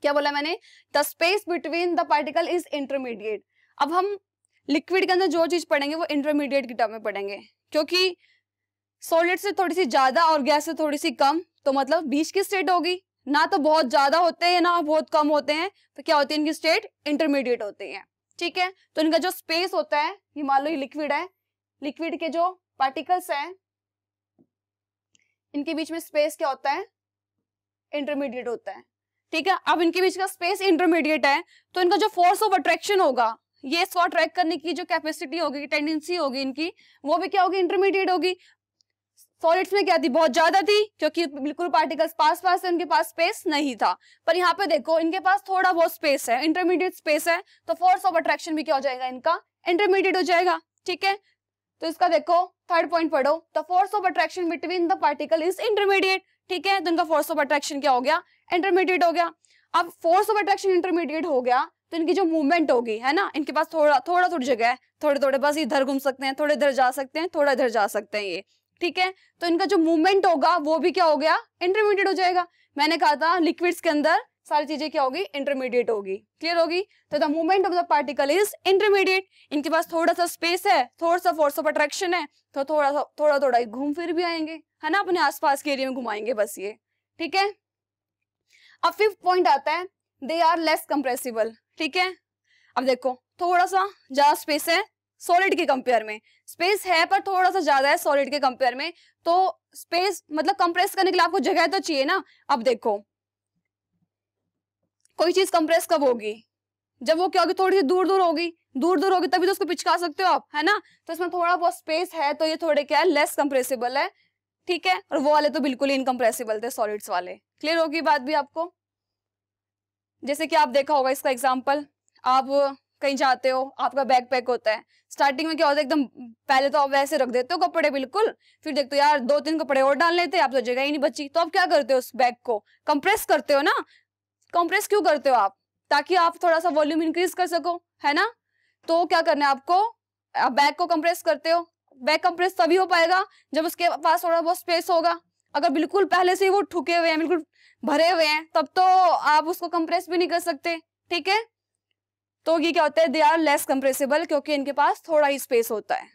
क्या बोला मैंने the space between the particle is intermediate अब हम लिक्विड के अंदर जो चीज पढ़ेंगे वो इंटरमीडिएट की टर्म में पढ़ेंगे क्योंकि सॉलिड से थोड़ी सी ज्यादा और गैस से थोड़ी सी कम तो मतलब बीच की स्टेट होगी ना तो बहुत ज्यादा होते हैं ना बहुत कम होते हैं तो क्या होती है इनकी स्टेट इंटरमीडिएट होती है ठीक है तो इनका जो स्पेस होता है ये मान लो ये लिक्विड है लिक्विड के जो पार्टिकल्स हैं इनके बीच में स्पेस क्या होता है इंटरमीडिएट होता है ठीक है अब इनके बीच का स्पेस इंटरमीडिएट है तो इनका जो फोर्स ऑफ अट्रैक्शन होगा ये इसको अट्रैक्ट करने की जो कैपेसिटी होगी टेंडेंसी होगी इनकी वो भी क्या होगी इंटरमीडिएट होगी सॉलिड्स में क्या थी बहुत ज्यादा थी क्योंकि बिल्कुल पार्टिकल्स पास पास है उनके पास स्पेस नहीं था पर यहाँ पे देखो इनके पास थोड़ा बहुत स्पेस है इंटरमीडिएट स्पेस है तो फोर्स ऑफ अट्रैक्शन भी क्या हो जाएगा इनका इंटरमीडिएट हो जाएगा ठीक है तो इसका देखो थर्ड पॉइंट पढ़ो the force of attraction between the particle is intermediate ठीक है तो इनका फोर्स ऑफ अट्रैक्शन क्या हो गया इंटरमीडिएट हो गया अब फोर्स ऑफ अट्रैक्शन इंटरमीडिएट हो गया तो इनकी जो मूवमेंट होगी है ना इनके पास थोड़ा थोड़ा थोड़ी जगह है थोड़े थोड़े बस इधर घूम सकते हैं थोड़े इधर जा सकते हैं थोड़ा इधर जा सकते हैं ये ठीक है तो इनका जो मूवमेंट होगा वो भी क्या हो गया इंटरमीडिएट हो जाएगा मैंने कहा था लिक्विड्स के अंदर सारी चीजें क्या होगी इंटरमीडिएट होगी क्लियर होगी तो the movement of the particle is intermediate इनके पास थोड़ा सा स्पेस है थोड़ा सा फोर्स ऑफ अट्रैक्शन है तो थोड़ा सा थोड़ा थोड़ा घूम फिर भी आएंगे है ना अपने आसपास के एरिया में घुमाएंगे बस ये ठीक है अब फिफ्थ पॉइंट आता है दे आर लेस कंप्रेसिबल ठीक है अब देखो थोड़ा सा ज्यादा स्पेस है सॉलिड के कंपेयर में स्पेस है पर थोड़ा सा ज्यादा है सॉलिड के कंपेयर में तो स्पेस मतलब कंप्रेस करने के लिए आपको जगह तो चाहिए ना अब देखो कोई चीज कंप्रेस कब होगी जब वो क्या होगी थोड़ी सी दूर दूर होगी दूर दूर होगी तभी तो उसको पिचका सकते हो आप है ना तो इसमें थोड़ा बहुत स्पेस है तो ये थोड़े क्या है लेस कंप्रेसिबल है ठीक है और वो वाले तो बिल्कुल ही इनकम्प्रेसिबल थे सॉलिड्स वाले क्लियर होगी बात भी आपको जैसे कि आप देखा होगा इसका एग्जाम्पल आप कहीं जाते हो आपका बैग पैक होता है स्टार्टिंग में क्या होता है एकदम पहले तो आप वैसे रख देते हो कपड़े बिल्कुल फिर देखते हो यार दो तीन कपड़े और डाल लेते आप तो जगह ही नहीं बची तो आप क्या करते हो उस बैग को कंप्रेस करते हो ना कंप्रेस क्यों करते हो आप ताकि आप थोड़ा सा वॉल्यूम इंक्रीज कर सको है ना तो क्या करना है आपको आप बैग को कंप्रेस करते हो बैक कंप्रेस तभी हो पाएगा जब उसके पास थोड़ा बहुत स्पेस होगा अगर बिल्कुल पहले से ही वो ठुके हुए हैं बिल्कुल भरे हुए हैं तब तो आप उसको कंप्रेस भी नहीं कर सकते ठीक है तो ये क्या होता है दे आर लेस कंप्रेसिबल क्योंकि इनके पास थोड़ा ही स्पेस होता है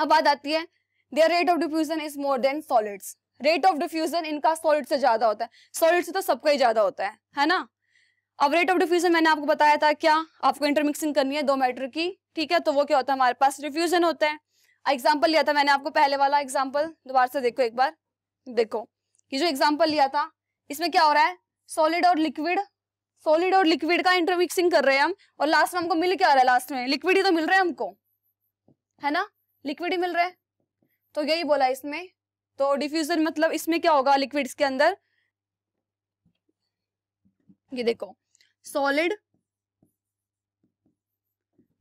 अब बात आती है their rate of diffusion is more than solids rate of diffusion इनका सॉलिड से ज्यादा होता है सॉलिड से तो सबका ही ज्यादा होता है है ना अब रेट ऑफ डिफ्यूजन मैंने आपको बताया था क्या आपको इंटरमिक्सिंग करनी है दो मैटर की ठीक है तो वो क्या होता है हमारे पास डिफ्यूजन होता है एग्जाम्पल लिया था मैंने आपको पहले वाला एग्जाम्पल दोबारा से देखो एक बार देखो ये जो एग्जाम्पल लिया था इसमें क्या हो रहा है सॉलिड और लिक्विड सॉलिड और लिक्विड का इंटरमिक्सिंग कर रहे हैं हम और लास्ट में हमको मिल क्या रहा है लास्ट में लिक्विड ही तो मिल रहा है हमको है ना लिक्विड ही मिल रहा है तो यही बोला इसमें तो डिफ्यूजन मतलब इसमें क्या होगा लिक्विड के अंदर ये देखो सॉलिड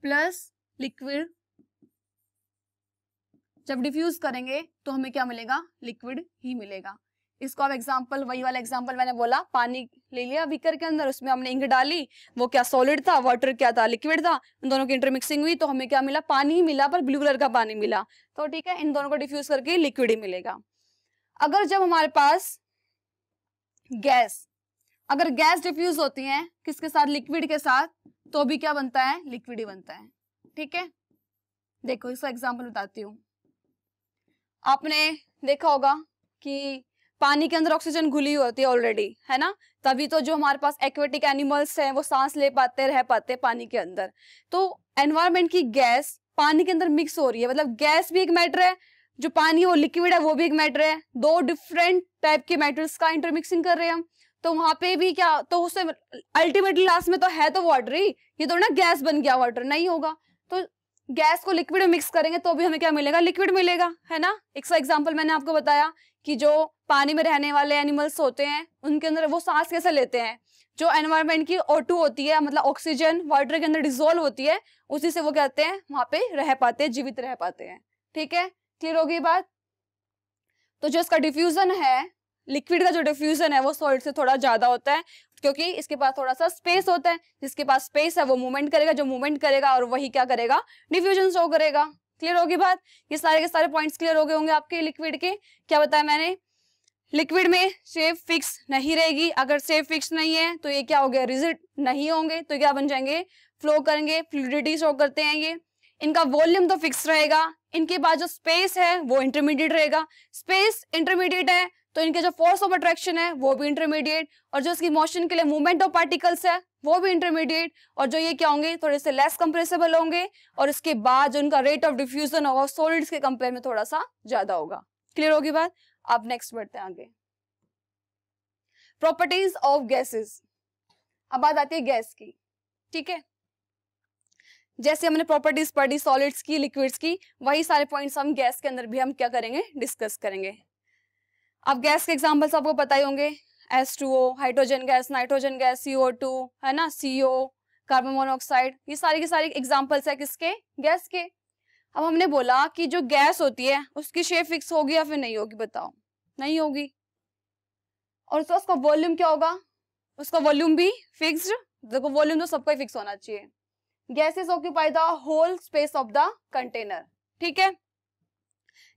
प्लस लिक्विड जब डिफ्यूज करेंगे तो हमें क्या मिलेगा लिक्विड ही मिलेगा इसको आप एग्जाम्पल वही वाला एग्जाम्पल मैंने बोला पानी ले लिया बीकर के अंदर उसमें हमने इंक डाली वो क्या सॉलिड था वाटर क्या था लिक्विड था इन दोनों की इंटरमिक्सिंग हुई तो हमें क्या मिला पानी ही मिला पर ब्लू कलर का पानी मिला तो ठीक है इन दोनों को डिफ्यूज करके लिक्विड ही मिलेगा अगर जब हमारे पास गैस अगर गैस डिफ्यूज होती है किसके साथ लिक्विड के साथ तो भी क्या बनता है लिक्विड ही बनता है ठीक है देखो इसका एग्जाम्पल बताती हूँ आपने देखा होगा कि पानी के अंदर ऑक्सीजन घुली होती है ऑलरेडी है ना तभी तो जो हमारे पास एक्वेटिक एनिमल्स हैं वो सांस ले पाते रह पाते पानी के अंदर तो एनवायरमेंट की गैस पानी के अंदर मिक्स हो रही है मतलब गैस भी एक मैटर है जो पानी वो लिक्विड है वो भी एक मैटर है दो डिफरेंट टाइप के मैटर्स का इंटरमिक्सिंग कर रहे हैं हम तो वहां पे भी क्या तो उससे अल्टीमेटली लास्ट में तो है तो वाटर ही ये तो ना गैस बन गया वाटर नहीं होगा तो गैस को लिक्विड में मिक्स करेंगे तो भी हमें क्या मिलेगा लिक्विड मिलेगा है ना एक सौ एग्जाम्पल मैंने आपको बताया कि जो पानी में रहने वाले एनिमल्स होते हैं उनके अंदर वो सांस कैसे लेते हैं जो एनवायरमेंट की ओ होती है मतलब ऑक्सीजन वाटर के अंदर डिजोल्व होती है उसी से वो कहते हैं वहां पे रह पाते हैं जीवित रह पाते हैं ठीक है क्लियर होगी बात तो जो इसका डिफ्यूजन है लिक्विड का जो डिफ्यूजन है वो सॉलिड से थोड़ा ज्यादा होता है क्योंकि इसके पास थोड़ा सा स्पेस होता है जिसके पास स्पेस है वो मूवमेंट करेगा जो मूवमेंट करेगा और वही क्या करेगा डिफ्यूजन शो करेगा क्लियर होगी बात ये सारे के सारे पॉइंट्स क्लियर हो गए होंगे आपके लिक्विड के क्या बताया मैंने लिक्विड में शेप फिक्स नहीं रहेगी अगर शेप फिक्स नहीं है तो ये क्या हो गया रिजल्ट नहीं होंगे तो क्या बन जाएंगे फ्लो करेंगे फ्लूडिटी शो करते हैं ये इनका वॉल्यूम तो फिक्स रहेगा इनके पास जो स्पेस है वो इंटरमीडिएट रहेगा स्पेस इंटरमीडिएट है तो इनके जो फोर्स ऑफ अट्रैक्शन है वो भी इंटरमीडिएट और जो इसकी मोशन के लिए मूवमेंट ऑफ पार्टिकल्स है वो भी इंटरमीडिएट और जो ये क्या होंगे थोड़े से लेस कंप्रेसिबल होंगे और इसके बाद जो इनका रेट ऑफ डिफ्यूजन होगा सोलिड्स के कंपेयर में थोड़ा सा ज्यादा होगा क्लियर होगी बात आप नेक्स्ट बढ़ते हैं आगे प्रॉपर्टीज ऑफ गैसेस अब बात आती है गैस की ठीक है जैसे हमने प्रॉपर्टीज पढ़ी सॉलिड्स की लिक्विड्स की वही सारे पॉइंट्स हम गैस के अंदर भी हम क्या करेंगे डिस्कस करेंगे अब गैस के एग्जाम्पल्स आपको पता ही होंगे S two O hydrogen gas nitrogen gas C O two है ना सी ओ कार्बन मोनोऑक्साइड ये सारी की सारी एग्जाम्पल्स है किसके गैस के अब हमने बोला कि जो गैस होती है उसकी शेप फिक्स होगी या फिर नहीं होगी बताओ नहीं होगी और तो उसका उसका वॉल्यूम क्या होगा उसका वॉल्यूम भी फिक्स देखो वॉल्यूम तो सबका ही फिक्स होना चाहिए gases occupy the whole space of the container ठीक है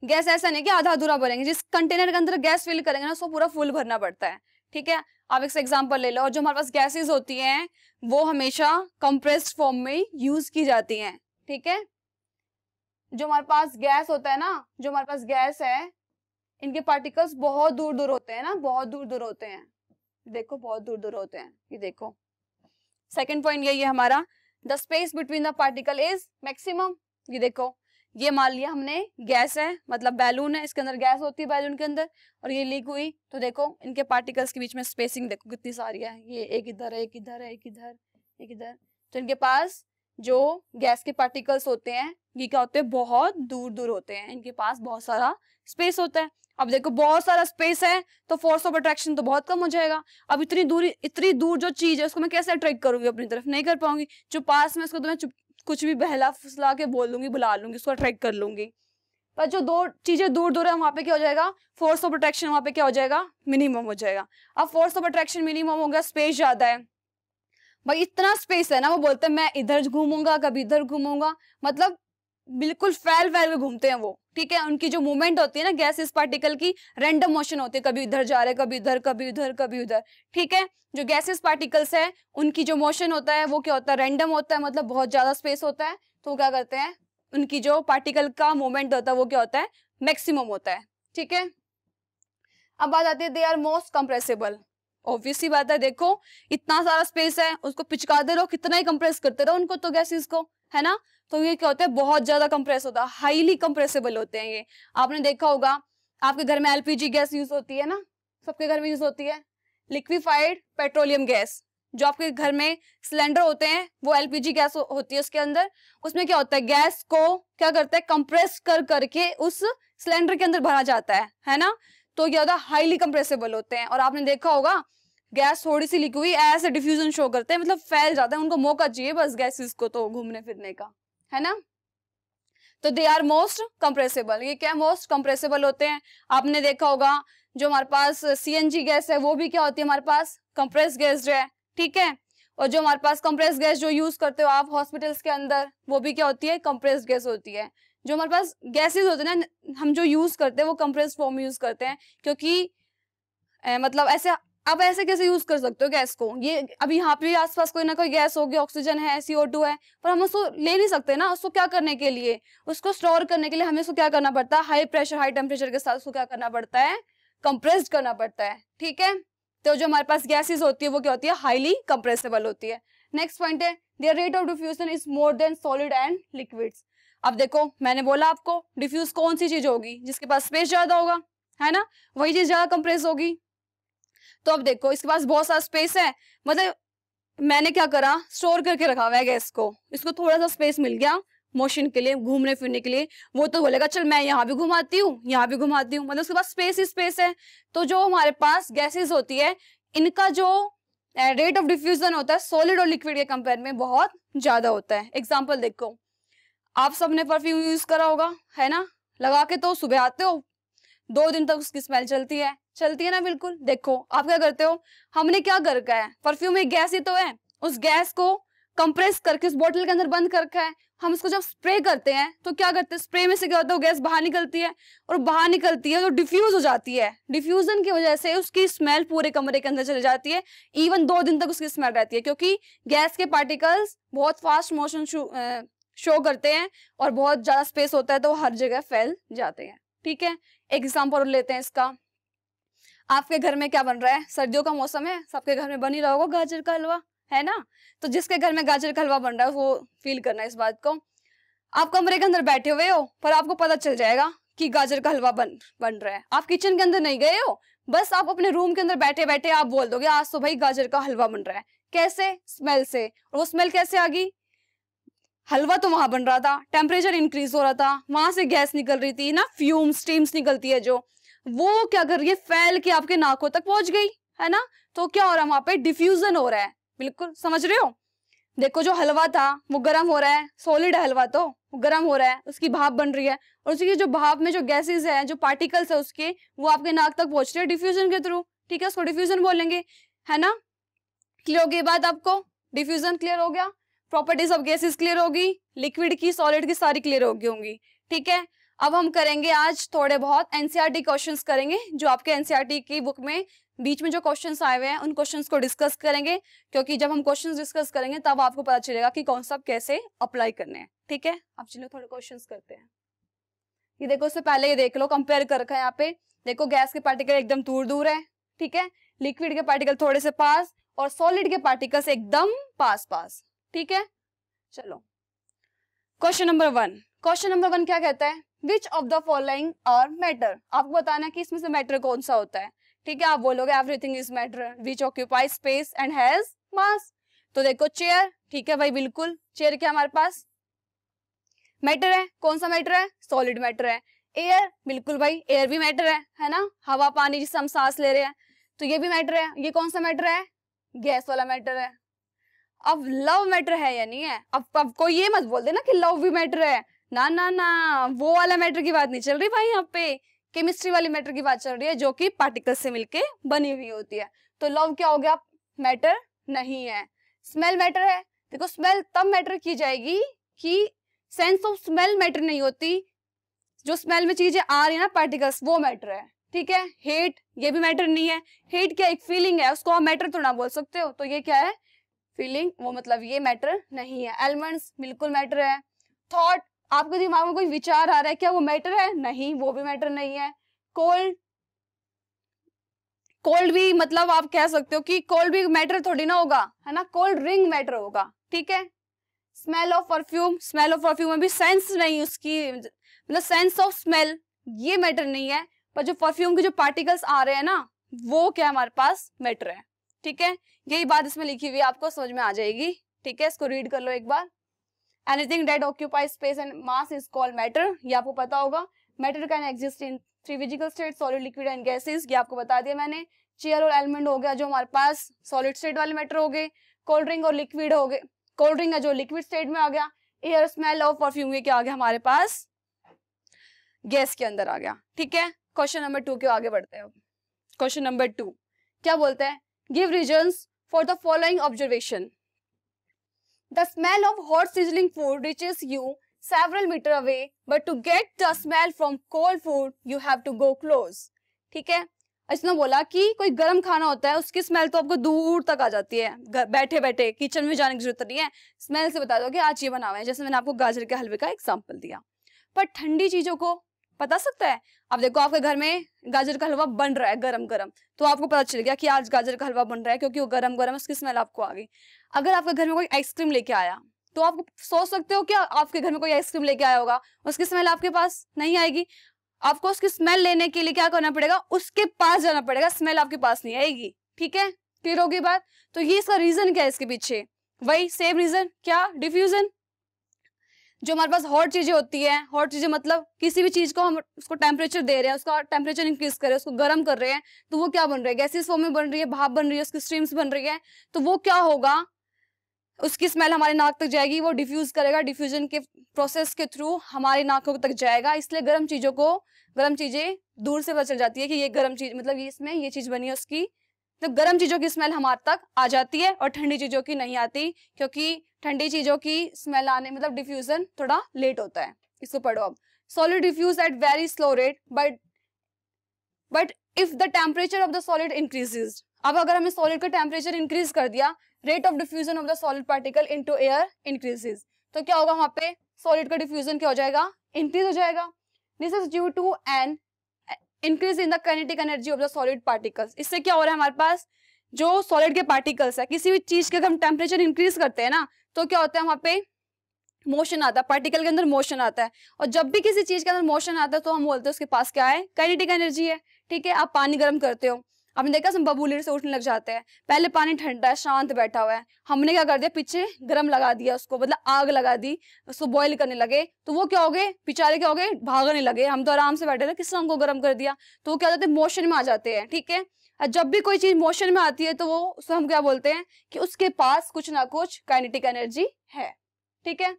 गैस ऐसा नहीं कि आधा अधूरा भरेंगे जिस कंटेनर के अंदर गैस फिल करेंगे ना उसको पूरा फुल भरना पड़ता है ठीक है आप एक एग्जाम्पल ले लो और जो हमारे पास गैसेज होती हैं वो हमेशा कंप्रेस्ड फॉर्म में यूज की जाती हैं ठीक है जो हमारे पास गैस होता है ना जो हमारे पास गैस है इनके पार्टिकल्स बहुत दूर दूर होते हैं ना बहुत दूर दूर होते हैं देखो बहुत दूर दूर होते हैं ये देखो सेकेंड पॉइंट यही है हमारा the space between the particle is maximum ये देखो ये मान लिया हमने गैस है मतलब बैलून है इसके अंदर गैस होती है बैलून के अंदर और ये लीक हुई तो देखो इनके पार्टिकल्स के बीच में स्पेसिंग देखो कितनी सारी है ये एक इधर है एक इधर है एक इधर एक इधर तो इनके पास जो गैस के पार्टिकल्स होते हैं ये क्या होते हैं बहुत दूर दूर होते हैं इनके पास बहुत सारा स्पेस होता है अब देखो बहुत सारा स्पेस है तो फोर्स ऑफ अट्रैक्शन तो बहुत कम हो जाएगा अब इतनी दूरी इतनी दूर जो चीज है उसको मैं कैसे अट्रैक्ट करूंगी अपनी तरफ नहीं कर पाऊंगी जो पास में उसको तो मैं कुछ भी बहला फुसला के बोल लूंगी बुला लूंगी उसको अट्रैक्ट कर लूंगी पर जो दो चीजें दूर दूर है वहां पे क्या हो जाएगा फोर्स ऑफ अट्रैक्शन वहां पे क्या हो जाएगा मिनिमम हो जाएगा अब फोर्स ऑफ अट्रैक्शन मिनिमम हो गया स्पेस ज्यादा है भाई इतना स्पेस है ना वो बोलते हैं मैं इधर घूमूंगा कभी इधर घूमूंगा मतलब बिल्कुल फैल फैल के घूमते हैं वो ठीक है उनकी जो मूवमेंट होती है ना गैस इस पार्टिकल की रैंडम मोशन होती है कभी इधर जा रहे कभी इधर कभी उधर कभी उधर ठीक है जो गैसेस पार्टिकल्स है उनकी जो मोशन होता है वो क्या होता है रैंडम होता है मतलब बहुत ज्यादा स्पेस होता है तो क्या करते हैं उनकी जो पार्टिकल का मूवमेंट होता है वो क्या होता है मैक्सिमम होता है ठीक है अब बात आती है they are most compressible obviously बात है देखो इतना सारा स्पेस है उसको पिचका दे रहो कितना ही कंप्रेस करते रहो उनको तो गैसेस को है ना तो ये क्या होता है बहुत ज्यादा कंप्रेस होता है हाईली कंप्रेसेबल होते हैं ये आपने देखा होगा आपके घर में एलपीजी गैस यूज होती है ना सबके घर में यूज होती है लिक्विफाइड पेट्रोलियम गैस जो आपके घर में सिलेंडर होते हैं वो एलपीजी गैस होती है उसके अंदर उसमें क्या होता है गैस को क्या करता है कंप्रेस कर करके उस सिलेंडर के अंदर भरा जाता है है ना तो क्या होता है हाईली कंप्रेसेबल होते हैं और आपने देखा होगा गैस थोड़ी सी लिक हुई ऐसे डिफ्यूजन शो करते हैं मतलब फैल जाता है उनको मौका चाहिए बस गैसेस को तो घूमने फिरने का है ना तो दे आर मोस्ट कंप्रेसिबल ये क्या मोस्ट कंप्रेसिबल होते हैं आपने देखा होगा जो हमारे पास सी गैस है वो भी क्या होती है हमारे पास कंप्रेस गैस जो है ठीक है और जो हमारे पास कंप्रेस गैस जो यूज करते हो आप हॉस्पिटल्स के अंदर वो भी क्या होती है कंप्रेस गैस होती है जो हमारे पास गैसेज होते हैं ना हम जो यूज करते हैं वो कंप्रेस फॉर्म यूज करते हैं क्योंकि ए, मतलब ऐसे अब ऐसे कैसे यूज कर सकते हो गैस को ये अभी यहाँ पे आसपास कोई ना कोई गैस होगी ऑक्सीजन है सीओ टू है पर हम उसको ले नहीं सकते ना उसको क्या करने के लिए उसको स्टोर करने के लिए हमें उसको क्या करना पड़ता है हाई प्रेशर हाई टेम्परेचर के साथ उसको क्या करना पड़ता है कंप्रेस करना पड़ता है ठीक है तो जो हमारे पास गैसेज होती है वो क्या होती है हाईली कंप्रेसेबल होती है नेक्स्ट पॉइंट है their rate of diffusion is more than solid and liquid अब देखो मैंने बोला आपको डिफ्यूज कौन सी चीज होगी जिसके पास स्पेस ज्यादा होगा है ना वही चीज ज्यादा कंप्रेस होगी तो अब देखो इसके पास बहुत सारा स्पेस है मतलब मैंने क्या करा स्टोर करके रखा हुआ है गैस को इसको थोड़ा सा स्पेस मिल गया मोशन के लिए घूमने फिरने के लिए वो तो बोलेगा चल मैं यहाँ भी घुमाती हूँ यहाँ भी घुमाती हूँ मतलब उसके पास स्पेस ही स्पेस है तो जो हमारे पास गैसेस होती है इनका जो रेट ऑफ डिफ्यूजन होता है सॉलिड और लिक्विड के कंपेयर में बहुत ज्यादा होता है एग्जाम्पल देखो आप सबने परफ्यूम यूज करा होगा है ना लगा के तो सुबह आते हो दो दिन तक उसकी स्मेल चलती है चलती है ना बिल्कुल देखो आप क्या करते हो हमने क्या कर रखा है परफ्यूम एक गैस ही तो है उस गैस को कंप्रेस करके उस बोतल के अंदर बंद कर रखा है हम उसको जब स्प्रे करते हैं तो क्या करते हैं स्प्रे में से क्या होता है गैस बाहर निकलती है और बाहर निकलती है तो डिफ्यूज हो जाती है डिफ्यूजन की वजह से उसकी स्मेल पूरे कमरे के अंदर चली जाती है इवन दो दिन तक उसकी स्मेल रहती है क्योंकि गैस के पार्टिकल्स बहुत फास्ट मोशन शो करते हैं और बहुत ज्यादा स्पेस होता है तो हर जगह फैल जाते हैं ठीक है एग्जाम्पल लेते हैं इसका आपके घर में क्या बन रहा है सर्दियों का मौसम है सबके घर में बन ही होगा गाजर का हलवा है ना तो जिसके घर में गाजर का हलवा बन रहा है वो फील करना इस बात को आप कमरे के अंदर बैठे हुए हो पर आपको पता चल जाएगा कि गाजर का हलवा बन बन रहा है आप किचन के अंदर नहीं गए हो बस आप अपने रूम के अंदर बैठे बैठे आप बोल दोगे आज तो भाई गाजर का हलवा बन रहा है कैसे स्मेल से और वो स्मेल कैसे आ गई हलवा तो वहां बन रहा था टेम्परेचर इंक्रीज हो रहा था वहां से गैस निकल रही थी ना फ्यूम स्टीम्स निकलती है जो वो क्या कर रही है फैल के आपके नाकों तक पहुंच गई है ना तो क्या हो रहा है वहां पे डिफ्यूजन हो रहा है बिल्कुल समझ रहे हो देखो जो हलवा था वो गर्म हो रहा है सॉलिड हलवा तो गर्म हो रहा है उसकी भाप बन रही है और उसकी जो भाप में जो गैसेज है जो पार्टिकल्स है उसके वो आपके नाक तक पहुंच रहे हैं डिफ्यूजन के थ्रू ठीक है उसको डिफ्यूजन बोलेंगे है ना क्लियर हो गई बात आपको डिफ्यूजन क्लियर हो गया प्रॉपर्टीज ऑफ गैसेज क्लियर होगी लिक्विड की सॉलिड की सारी क्लियर होगी होंगी ठीक है अब हम करेंगे आज थोड़े बहुत एनसीईआरटी क्वेश्चंस e करेंगे जो आपके एनसीईआरटी e की बुक में बीच में जो क्वेश्चंस आए हुए हैं उन क्वेश्चंस को डिस्कस करेंगे क्योंकि जब हम क्वेश्चंस डिस्कस करेंगे तब आपको पता चलेगा कि सा कैसे अप्लाई करने हैं ठीक है अब चलो थोड़े क्वेश्चंस करते हैं ये देखो उससे पहले ये देख लो कंपेयर कर रखा है यहाँ पे देखो गैस के पार्टिकल एकदम दूर दूर है ठीक है लिक्विड के पार्टिकल थोड़े से पास और सॉलिड के पार्टिकल्स एकदम पास पास ठीक है चलो question number one question number one क्या कहता है which of the following are matter आपको बताना कि इसमें से मैटर कौन सा होता है ठीक है आप बोलोगे everything is matter which occupy space and has mass तो देखो चेयर ठीक है भाई बिल्कुल चेयर क्या हमारे पास मैटर है कौन सा मैटर है सॉलिड मैटर है एयर बिल्कुल भाई एयर भी मैटर है है ना हवा पानी जिससे हम सांस ले रहे हैं तो ये भी मैटर है ये कौन सा मैटर है गैस वाला मैटर है अब लव मैटर है या नहीं है अब अब कोई ये मत बोल देना कि लव भी मैटर है ना ना ना वो वाला मैटर की बात नहीं चल रही भाई यहाँ पे केमिस्ट्री वाली मैटर की बात चल रही है जो कि पार्टिकल से मिलके बनी हुई होती है तो लव क्या हो गया मैटर नहीं है स्मेल मैटर है देखो स्मेल तब मैटर की जाएगी कि सेंस ऑफ स्मेल मैटर नहीं होती जो स्मेल में चीजें आ रही है ना पार्टिकल्स वो मैटर है ठीक है हेट ये भी मैटर नहीं है हेट क्या एक फीलिंग है उसको आप मैटर तो ना बोल सकते हो तो ये क्या है फीलिंग वो मतलब ये मैटर नहीं है एलमेंट्स बिल्कुल मैटर है थॉट आपके दिमाग में कोई विचार आ रहा है क्या वो मैटर है नहीं वो भी मैटर नहीं है कोल्ड कोल्ड भी मतलब आप कह सकते हो कि कोल्ड भी मैटर थोड़ी ना होगा है ना कोल्ड रिंग मैटर होगा ठीक है smell of perfume smell of perfume में भी सेंस नहीं उसकी मतलब सेंस ऑफ स्मेल ये मैटर नहीं है पर जो परफ्यूम के जो पार्टिकल्स आ रहे हैं ना वो क्या हमारे पास मैटर है ठीक है यही बात इसमें लिखी हुई आपको समझ में आ जाएगी ठीक है इसको रीड कर लो एक बार anything that occupy space and mass is called matter ये आपको पता होगा matter can exist in three physical state solid liquid and gases ये आपको बता दिया मैंने चेयर और एलिमेंट हो गया जो हमारे पास सॉलिड स्टेट वाले मैटर हो गए कोल्ड ड्रिंक और लिक्विड हो गए कोल्ड ड्रिंक है जो लिक्विड स्टेट में आ गया एयर स्मेल और परफ्यूम ये क्या आ गया हमारे पास गैस के अंदर आ गया ठीक है क्वेश्चन नंबर टू के आगे बढ़ते हैं क्वेश्चन नंबर टू क्या बोलते हैं give reason for the following observation The smell of hot sizzling food reaches you several metre away but to get the smell from cold food you have to go close ठीक है इसने बोला कि कोई गर्म खाना होता है उसकी स्मेल तो आपको दूर तक आ जाती है बैठे बैठे किचन में जाने की जरूरत नहीं है स्मेल से बता दो कि आज ये बना हुआ है जैसे मैंने आपको गाजर के हलवे का एग्जाम्पल दिया पर ठंडी चीजों को पता सकता है अब देखो आपके घर में गाजर का हलवा बन रहा है गरम गरम तो आपको पता चल गया कि आज गाजर का हलवा बन रहा है क्योंकि वो गरम गरम उसकी स्मेल आपको आ गई अगर आपके घर में कोई आइसक्रीम लेके आया तो आप सोच सकते हो कि आपके घर में कोई आइसक्रीम लेके आया होगा उसकी स्मेल आपके पास नहीं आएगी आपको उसकी स्मेल लेने के लिए क्या करना पड़ेगा उसके पास जाना पड़ेगा स्मेल आपके पास नहीं आएगी ठीक है क्लियर होगी बात तो ये इसका रीजन क्या है इसके पीछे वही सेम रीजन क्या डिफ्यूजन जो हमारे पास हॉट चीजें होती है हॉट चीजें मतलब किसी भी चीज को हम उसको टेम्परेचर दे रहे हैं उसका टेम्परेचर इंक्रीज कर रहे हैं उसको गर्म कर रहे हैं तो वो क्या बन रहा है गैसेस फॉर्म में बन रही है भाप बन रही है उसकी स्ट्रीम्स बन रही है तो वो क्या होगा उसकी स्मेल हमारे नाक तक जाएगी वो डिफ्यूज करेगा डिफ्यूजन के प्रोसेस के थ्रू हमारे नाकों तक जाएगा इसलिए गर्म चीज़ों को गर्म चीज़ें दूर से पता चल जाती है कि ये गर्म चीज़ मतलब इसमें ये चीज़ बनी है उसकी तो गर्म चीज़ों की स्मेल हमारे तक आ जाती है और ठंडी चीज़ों की नहीं आती क्योंकि ठंडी चीज़ों की स्मेल आने मतलब डिफ्यूजन थोड़ा लेट होता है इसको पढ़ो अब solid diffuse at very slow rate but but if the temperature of the solid increases अब अगर हमें सॉलिड का टेम्परेचर इंक्रीज कर दिया rate of diffusion of the solid particle into air increases तो क्या होगा वहां पे सॉलिड का डिफ्यूजन क्या हो जाएगा इंक्रीज हो जाएगा this is due to an increase in the kinetic energy of the solid particles इससे क्या हो रहा है हमारे पास जो सॉलिड के पार्टिकल्स है किसी भी चीज के अगर हम टेम्परेचर इंक्रीज करते हैं ना तो क्या होता है वहां पे मोशन आता है पार्टिकल के अंदर मोशन आता है और जब भी किसी चीज के अंदर मोशन आता है तो हम बोलते हैं उसके पास क्या है कैनेटिक एनर्जी है ठीक है आप पानी गर्म करते हो आपने देखा सब बबूले से उठने लग जाते हैं पहले पानी ठंडा है शांत बैठा हुआ है हमने क्या कर दिया पीछे गर्म लगा दिया उसको मतलब आग लगा दी उसको बॉयल करने लगे तो वो क्या हो गए बेचारे क्या हो गए भागने लगे हम तो आराम से बैठे थे किसने हमको गर्म कर दिया तो वो क्या होते मोशन में आ जाते हैं ठीक है जब भी कोई चीज मोशन में आती है तो वो उसको हम क्या बोलते हैं कि उसके पास कुछ ना कुछ काइनेटिक एनर्जी है ठीक है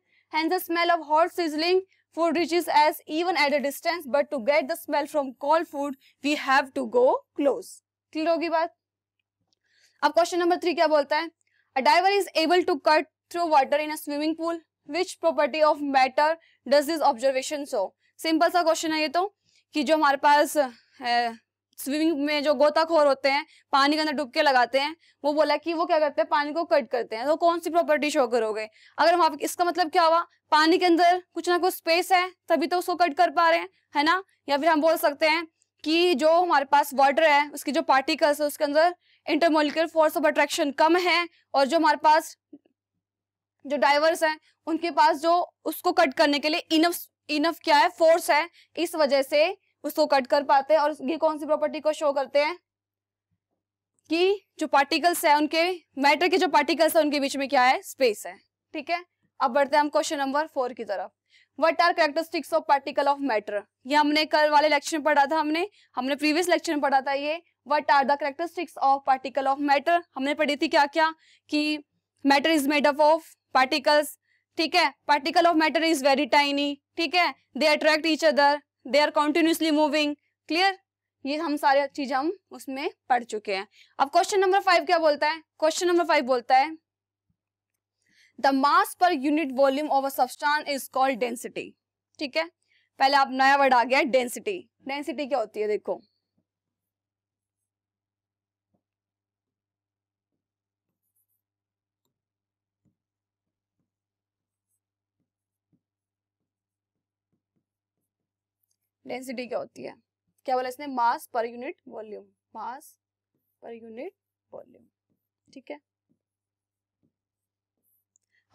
smell of smell of hot sizzling food reaches us even at a distance but to get the smell from cold food we have to clear होगी बात अब क्वेश्चन नंबर थ्री क्या बोलता है a diver is able to cut through water in a swimming pool which property of matter does this observation so simple सा question है ये तो कि जो हमारे पास स्विमिंग में जो गोताखोर होते हैं पानी के अंदर डुबके लगाते हैं वो बोला कि वो क्या करते हैं पानी को कट करते हैं तो कौन सी प्रॉपर्टी शो करोगे अगर हम आप इसका मतलब क्या हुआ पानी के अंदर कुछ ना कुछ स्पेस है तभी तो उसको कट कर पा रहे हैं है ना या फिर हम बोल सकते हैं कि जो हमारे पास वाटर है उसकी जो पार्टिकल्स है उसके अंदर इंटरमोलिकुलर फोर्स ऑफ अट्रैक्शन कम है और जो हमारे पास जो डाइवर्स हैं उनके पास जो उसको कट करने के लिए इनफ इनफ क्या है फोर्स है इस वजह से उसको कट कर पाते हैं और ये कौन सी प्रॉपर्टी को शो करते हैं कि जो पार्टिकल्स है उनके मैटर के जो पार्टिकल्स है उनके बीच में क्या है स्पेस है ठीक है अब बढ़ते हैं हम क्वेश्चन नंबर फोर की तरफ what are characteristics of particle of matter ये हमने कल वाले लेक्चर में पढ़ा था हमने हमने प्रीवियस लेक्चर में पढ़ा था ये what are the characteristics of particle of matter हमने पढ़ी थी क्या क्या कि matter is made up of particles ठीक है particle of matter is very tiny ठीक है they attract each other they are continuously moving clear ये हम सारे चीज हम उसमें पढ़ चुके हैं अब क्वेश्चन नंबर फाइव क्या बोलता है क्वेश्चन नंबर फाइव बोलता है the mass per unit volume of a substance is called density ठीक है पहले आप नया वर्ड आ गया डेंसिटी डेंसिटी क्या होती है देखो डेंसिटी क्या होती है क्या बोला इसने मास per unit volume mass per unit volume ठीक है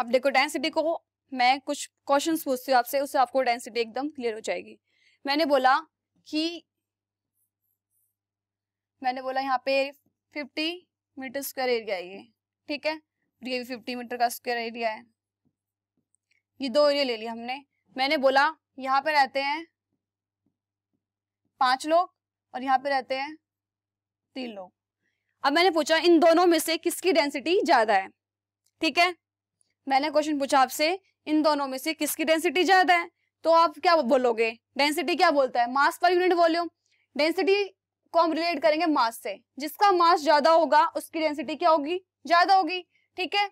अब देखो डेंसिटी को मैं कुछ क्वेश्चन पूछती हूँ आपसे उससे आपको डेंसिटी एकदम क्लियर हो जाएगी मैंने बोला कि मैंने बोला यहाँ पे 50 मीटर स्क्वायर एरिया है ये ठीक है ये भी 50 मीटर का स्क्वायर एरिया है ये दो एरिया ले लिया हमने मैंने बोला यहाँ पे रहते हैं पांच लोग और यहाँ पे रहते हैं तीन लोग अब मैंने पूछा इन दोनों में से किसकी डेंसिटी ज्यादा है ठीक है मैंने क्वेश्चन पूछा आपसे इन दोनों में से किसकी डेंसिटी ज्यादा है तो आप क्या बोलोगे डेंसिटी क्या बोलता है मास पर यूनिट वॉल्यूम डेंसिटी को हम रिलेट करेंगे मास से जिसका मास ज्यादा होगा उसकी डेंसिटी क्या होगी ज्यादा होगी ठीक है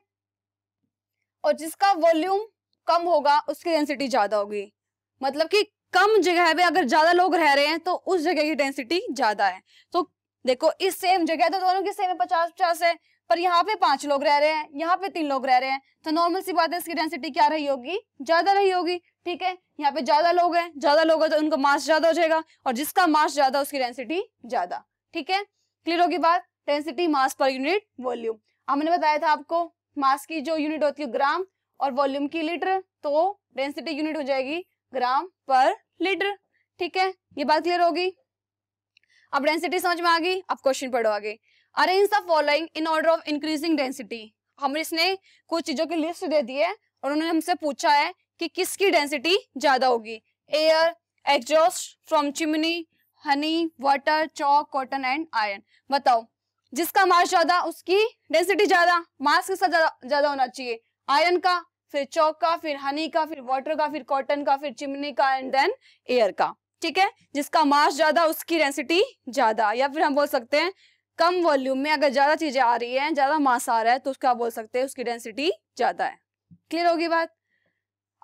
और जिसका वॉल्यूम कम होगा उसकी डेंसिटी ज्यादा होगी मतलब कि कम जगह पे अगर ज्यादा लोग रह रहे हैं तो उस जगह की डेंसिटी ज्यादा है तो देखो इस सेम जगह तो दोनों की सेम है पचास पचास है पर यहाँ पे पांच लोग रह रहे हैं यहाँ पे तीन लोग रह रहे हैं तो नॉर्मल सी बात है इसकी डेंसिटी क्या रही होगी ज्यादा रही होगी ठीक है यहाँ पे ज्यादा लोग हैं ज्यादा लोग हैं तो उनका मास ज्यादा हो जाएगा और जिसका मास ज्यादा उसकी डेंसिटी ज्यादा ठीक है क्लियर होगी बात density mass per unit volume हमने बताया था आपको मास की जो यूनिट होती है ग्राम और वॉल्यूम की लीटर तो डेंसिटी यूनिट हो जाएगी ग्राम पर लीटर ठीक है ये बात क्लियर होगी अब डेंसिटी समझ में आ गई अब क्वेश्चन पढ़ो आगे arrange the following in order of increasing density हमने इसने कुछ चीजों की लिस्ट दे दी है और उन्होंने हमसे पूछा है कि किसकी डेंसिटी ज्यादा होगी air exhaust from chimney honey water chalk cotton and iron बताओ जिसका मास ज्यादा उसकी डेंसिटी ज्यादा मास के साथ ज्यादा होना चाहिए आयरन का फिर चौक का फिर हनी का फिर वाटर का फिर कॉटन का फिर चिमनी का एंड देन एयर का ठीक है जिसका मास ज्यादा उसकी डेंसिटी ज्यादा या फिर हम बोल सकते हैं कम वॉल्यूम में अगर ज़्यादा चीज़ें आ रही हैं ज़्यादा मास आ रहा है तो उसका बोल सकते हैं उसकी डेंसिटी ज़्यादा है क्लियर होगी बात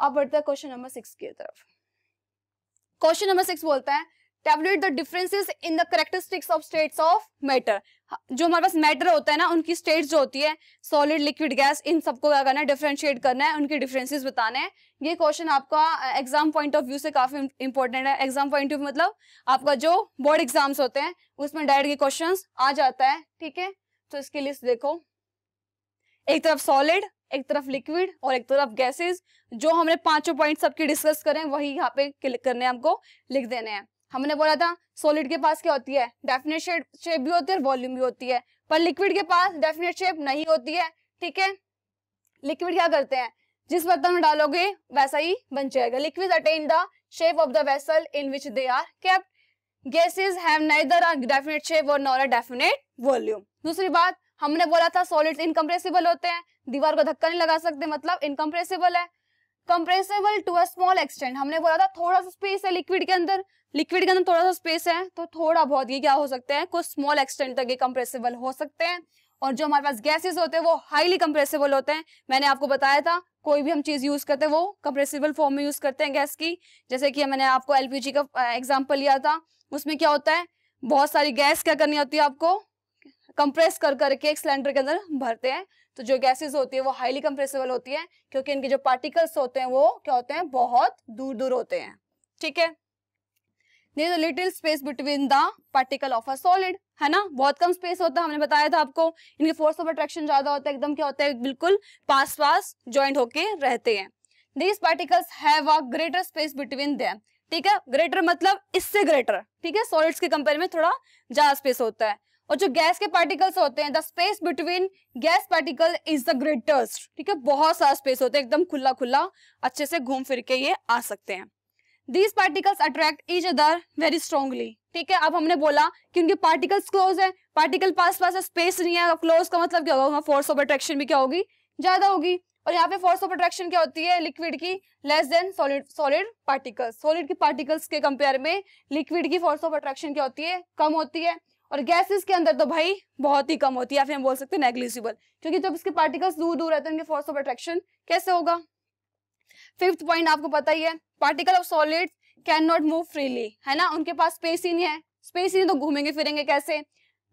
अब बढ़ते हैं क्वेश्चन नंबर सिक्स की तरफ क्वेश्चन नंबर सिक्स बोलता है tabulate the differences in the characteristics of states of matter जो हमारे पास मैटर होता है ना उनकी स्टेट्स जो होती है सॉलिड लिक्विड गैस इन सबको क्या करना है डिफ्रेंशिएट करना है उनके डिफरेंसेस बताने हैं ये क्वेश्चन आपका एग्जाम पॉइंट ऑफ व्यू से काफी इंपॉर्टेंट है एग्जाम पॉइंट ऑफ व्यू मतलब आपका जो बोर्ड एग्जाम्स होते हैं उसमें डायरेक्ट ये क्वेश्चन आ जाता है ठीक है तो इसकी लिस्ट देखो एक तरफ सॉलिड एक तरफ लिक्विड और एक तरफ गैसेज जो हमने पांचों पॉइंट सबके डिस्कस करें वही यहाँ पे क्लिक करने हमको लिख देने हैं हमने बोला था सॉलिड के पास क्या होती है डेफिनेट शेप भी होती है और वॉल्यूम भी होती है पर लिक्विड के पास डेफिनेट शेप नहीं होती है ठीक है लिक्विड क्या करते हैं जिस बर्तन में डालोगे वैसा ही बन जाएगा liquid attain the shape of the vessel in which they are kept gases have shape और नॉर अ डेफिनेट वॉल्यूम दूसरी बात हमने बोला था सॉलिड्स इनकम्प्रेसिबल होते हैं दीवार को धक्का नहीं लगा सकते मतलब इनकम्प्रेसिबल है compressible to a small extent हमने बोला था थोड़ा सा स्पेस है लिक्विड के अंदर लिक्विड के अंदर थोड़ा सा स्पेस है तो थोड़ा बहुत ये क्या हो सकते हैं कुछ स्मॉल एक्सटेंट तक ये कंप्रेसिबल हो सकते हैं और जो हमारे पास गैसेस होते हैं वो हाईली कंप्रेसिबल होते हैं मैंने आपको बताया था कोई भी हम चीज यूज करते हैं वो कंप्रेसिबल फॉर्म में यूज करते हैं गैस की जैसे कि मैंने आपको एलपीजी का एग्जाम्पल लिया था उसमें क्या होता है बहुत सारी गैस क्या करनी होती है आपको कंप्रेस कर करके एक सिलेंडर के अंदर भरते हैं तो जो गैसेस होती है वो हाईली कंप्रेसिबल होती है क्योंकि इनके जो पार्टिकल्स होते हैं वो क्या होते हैं बहुत दूर दूर होते हैं ठीक है there is little space between the particle of a solid है ना बहुत कम स्पेस होता है हमने बताया था आपको इनके फोर्स ऑफ अट्रैक्शन ज्यादा होता है एकदम क्या होता है बिल्कुल पास पास ज्वाइंट होके रहते हैं these particles have a greater space between them ठीक है ग्रेटर मतलब इससे ग्रेटर ठीक है सॉलिड्स के कंपेयर में थोड़ा ज्यादा स्पेस होता है और जो गैस के पार्टिकल्स होते हैं the space between gas particle is the greatest ठीक है बहुत सारा स्पेस होता है एकदम खुला खुला अच्छे से घूम फिर के ये आ सकते हैं these particles attract each other very strongly ठीक है अब हमने बोला कि उनके पार्टिकल्स क्लोज है पार्टिकल पास पास स्पेस नहीं है क्लोज का मतलब क्या होगा फोर्स ऑफ अट्रैक्शन भी क्या होगी ज्यादा होगी और यहाँ पे फोर्स ऑफ अट्रैक्शन क्या होती है लिक्विड की less than solid solid particles solid की पार्टिकल्स के कंपेयर में लिक्विड की फोर्स ऑफ अट्रैक्शन क्या होती है कम होती है और गैसेस के अंदर तो भाई बहुत ही कम होती है या फिर हम बोल सकते हैं नेग्लिजिबल क्योंकि जब इसके पार्टिकल्स दूर दूर रहते हैं उनके फोर्स ऑफ अट्रैक्शन कैसे होगा फिफ्थ पॉइंट आपको पता ही है particle of solid cannot move freely है ना उनके पास स्पेस ही नहीं है स्पेस ही नहीं तो घूमेंगे फिरेंगे कैसे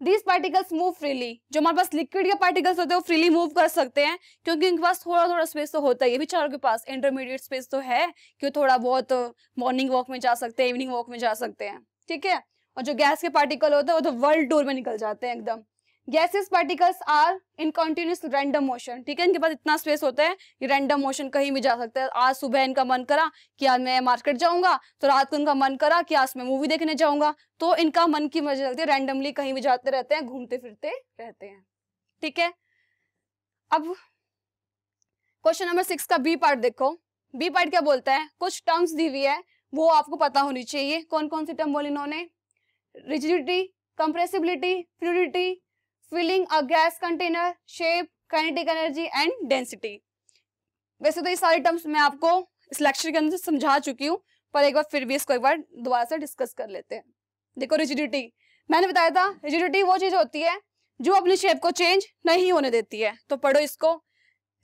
दीज पार्टिकल्स मूव फ्रीली जो हमारे पास लिक्विड के पार्टिकल्स होते हैं वो फ्रीली मूव कर सकते हैं क्योंकि उनके पास थोड़ा थोड़ा स्पेस तो होता है ये चारों के पास इंटरमीडिएट स्पेस तो है कि थोड़ा बहुत मॉर्निंग वॉक में जा सकते हैं इवनिंग वॉक में जा सकते हैं ठीक है और जो गैस के पार्टिकल होते हैं वो तो वर्ल्ड टूर में निकल जाते हैं एकदम gases particles are in continuous random motion ठीक है इनके पास इतना स्पेस होता है ये रैंडम मोशन कहीं भी जा सकते हैं आज सुबह इनका मन करा कि आज मैं मार्केट जाऊंगा तो रात को इनका मन करा कि आज मैं मूवी देखने जाऊंगा तो इनका मन की मजा लगती है रैंडमली कहीं भी जाते रहते हैं घूमते फिरते रहते हैं ठीक है अब क्वेश्चन नंबर सिक्स का बी पार्ट देखो बी पार्ट क्या बोलता है कुछ टर्म्स दी हुई है वो आपको पता होनी चाहिए कौन कौन सी टर्म बोली इन्होंने rigidity compressibility fluidity filling a gas container shape kinetic energy and density वैसे तो ये सारे टर्म्स मैं आपको इस लेक्चर के अंदर समझा चुकी हूँ पर एक बार फिर भी इसको एक बार दोबारा से डिस्कस कर लेते हैं देखो रिजिडिटी मैंने बताया था रिजिडिटी वो चीज होती है जो अपनी शेप को चेंज नहीं होने देती है तो पढ़ो इसको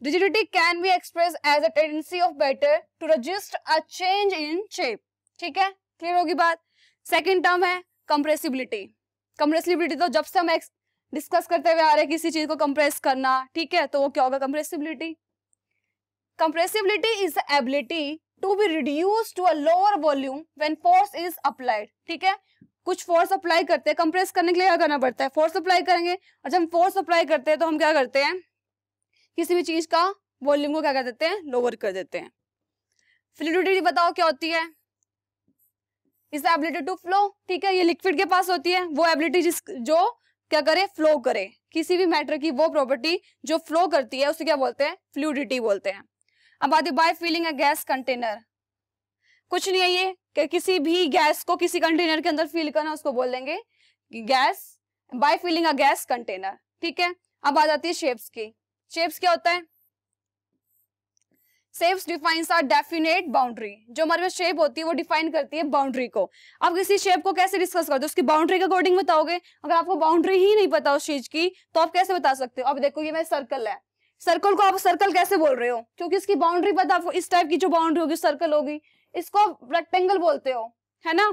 rigidity can be express as a tendency of matter to resist a change in shape ठीक है क्लियर होगी बात सेकेंड टर्म है कंप्रेसिबिलिटी कंप्रेसिबिलिटी तो जब से हम डिस्कस करते हुए आ रहे किसी चीज को कंप्रेस करना ठीक है तो वो क्या होगा compressibility compressibility is ability to be reduce to a lower volume when force is applied ठीक है कुछ फोर्स अप्लाई करते हैं कंप्रेस करने के लिए क्या करना पड़ता है फोर्स अप्लाई करेंगे और अच्छा, जब हम फोर्स अप्लाई करते हैं तो हम क्या करते हैं किसी भी चीज का वॉल्यूम को क्या कर देते हैं लोअर कर देते हैं फ्लूडिटी बताओ क्या होती है इस एबिलिटी टू फ्लो ठीक है ये लिक्विड के पास होती है वो एबिलिटी जिस जो क्या करे फ्लो करे किसी भी मैटर की वो प्रॉपर्टी जो फ्लो करती है उसे क्या बोलते हैं फ्लूडिटी बोलते हैं अब आदि by filling a gas container कुछ नहीं है ये कि किसी भी गैस को किसी कंटेनर के अंदर फील करना उसको बोल देंगे gas by filling a gas container ठीक है अब आ जाती है शेप्स की शेप्स क्या होता है shapes defines are definite boundary जो हमारे पास शेप होती है वो डिफाइन करती है बाउंड्री को आप किसी शेप को कैसे डिस्कस करते हो उसकी बाउंड्री के अकॉर्डिंग बताओगे अगर आपको बाउंड्री ही नहीं पता उस चीज की तो आप कैसे बता सकते हो अब देखो ये मेरा सर्कल है सर्कल को आप सर्कल कैसे बोल रहे हो क्योंकि इसकी बाउंड्री पता आपको इस टाइप की जो बाउंड्री होगी सर्कल होगी इसको आप रेक्टेंगल बोलते हो है ना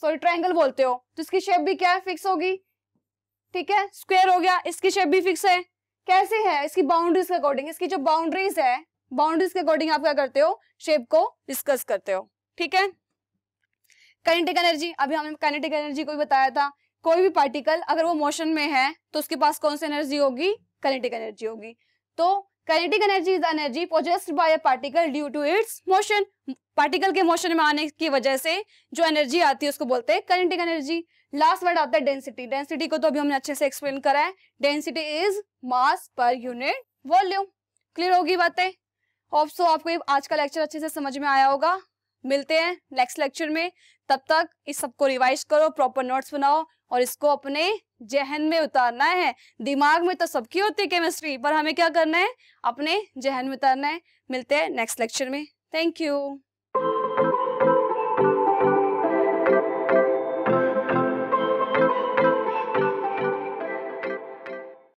सॉरी ट्राइंगल बोलते हो तो इसकी शेप भी क्या है फिक्स होगी ठीक है स्क्वायर हो गया इसकी शेप भी फिक्स है कैसे है इसकी बाउंड्रीज के अकॉर्डिंग इसकी जो बाउंड्रीज है बाउंड्रीज के अकॉर्डिंग आप क्या करते हो शेप को डिस्कस करते हो ठीक है काइनेटिक एनर्जी अभी हमने काइनेटिक एनर्जी को भी बताया था कोई भी पार्टिकल अगर वो मोशन में है तो उसके पास कौन सी एनर्जी होगी काइनेटिक एनर्जी होगी तो kinetic energy is energy possessed by a particle due to its motion particle के मोशन में आने की वजह से जो एनर्जी आती है उसको बोलते हैं काइनेटिक एनर्जी लास्ट वर्ड आता है डेंसिटी डेंसिटी को तो अभी हमने अच्छे से एक्सप्लेन करा है density is mass per unit volume clear होगी बातें होप सो आपको आज का लेक्चर अच्छे से समझ में आया होगा मिलते हैं नेक्स्ट लेक्चर में तब तक इस सबको रिवाइज करो प्रॉपर नोट्स बनाओ और इसको अपने जहन में उतारना है दिमाग में तो सबकी होती है केमिस्ट्री पर हमें क्या करना है अपने जहन में उतारना है मिलते हैं नेक्स्ट लेक्चर में थैंक यू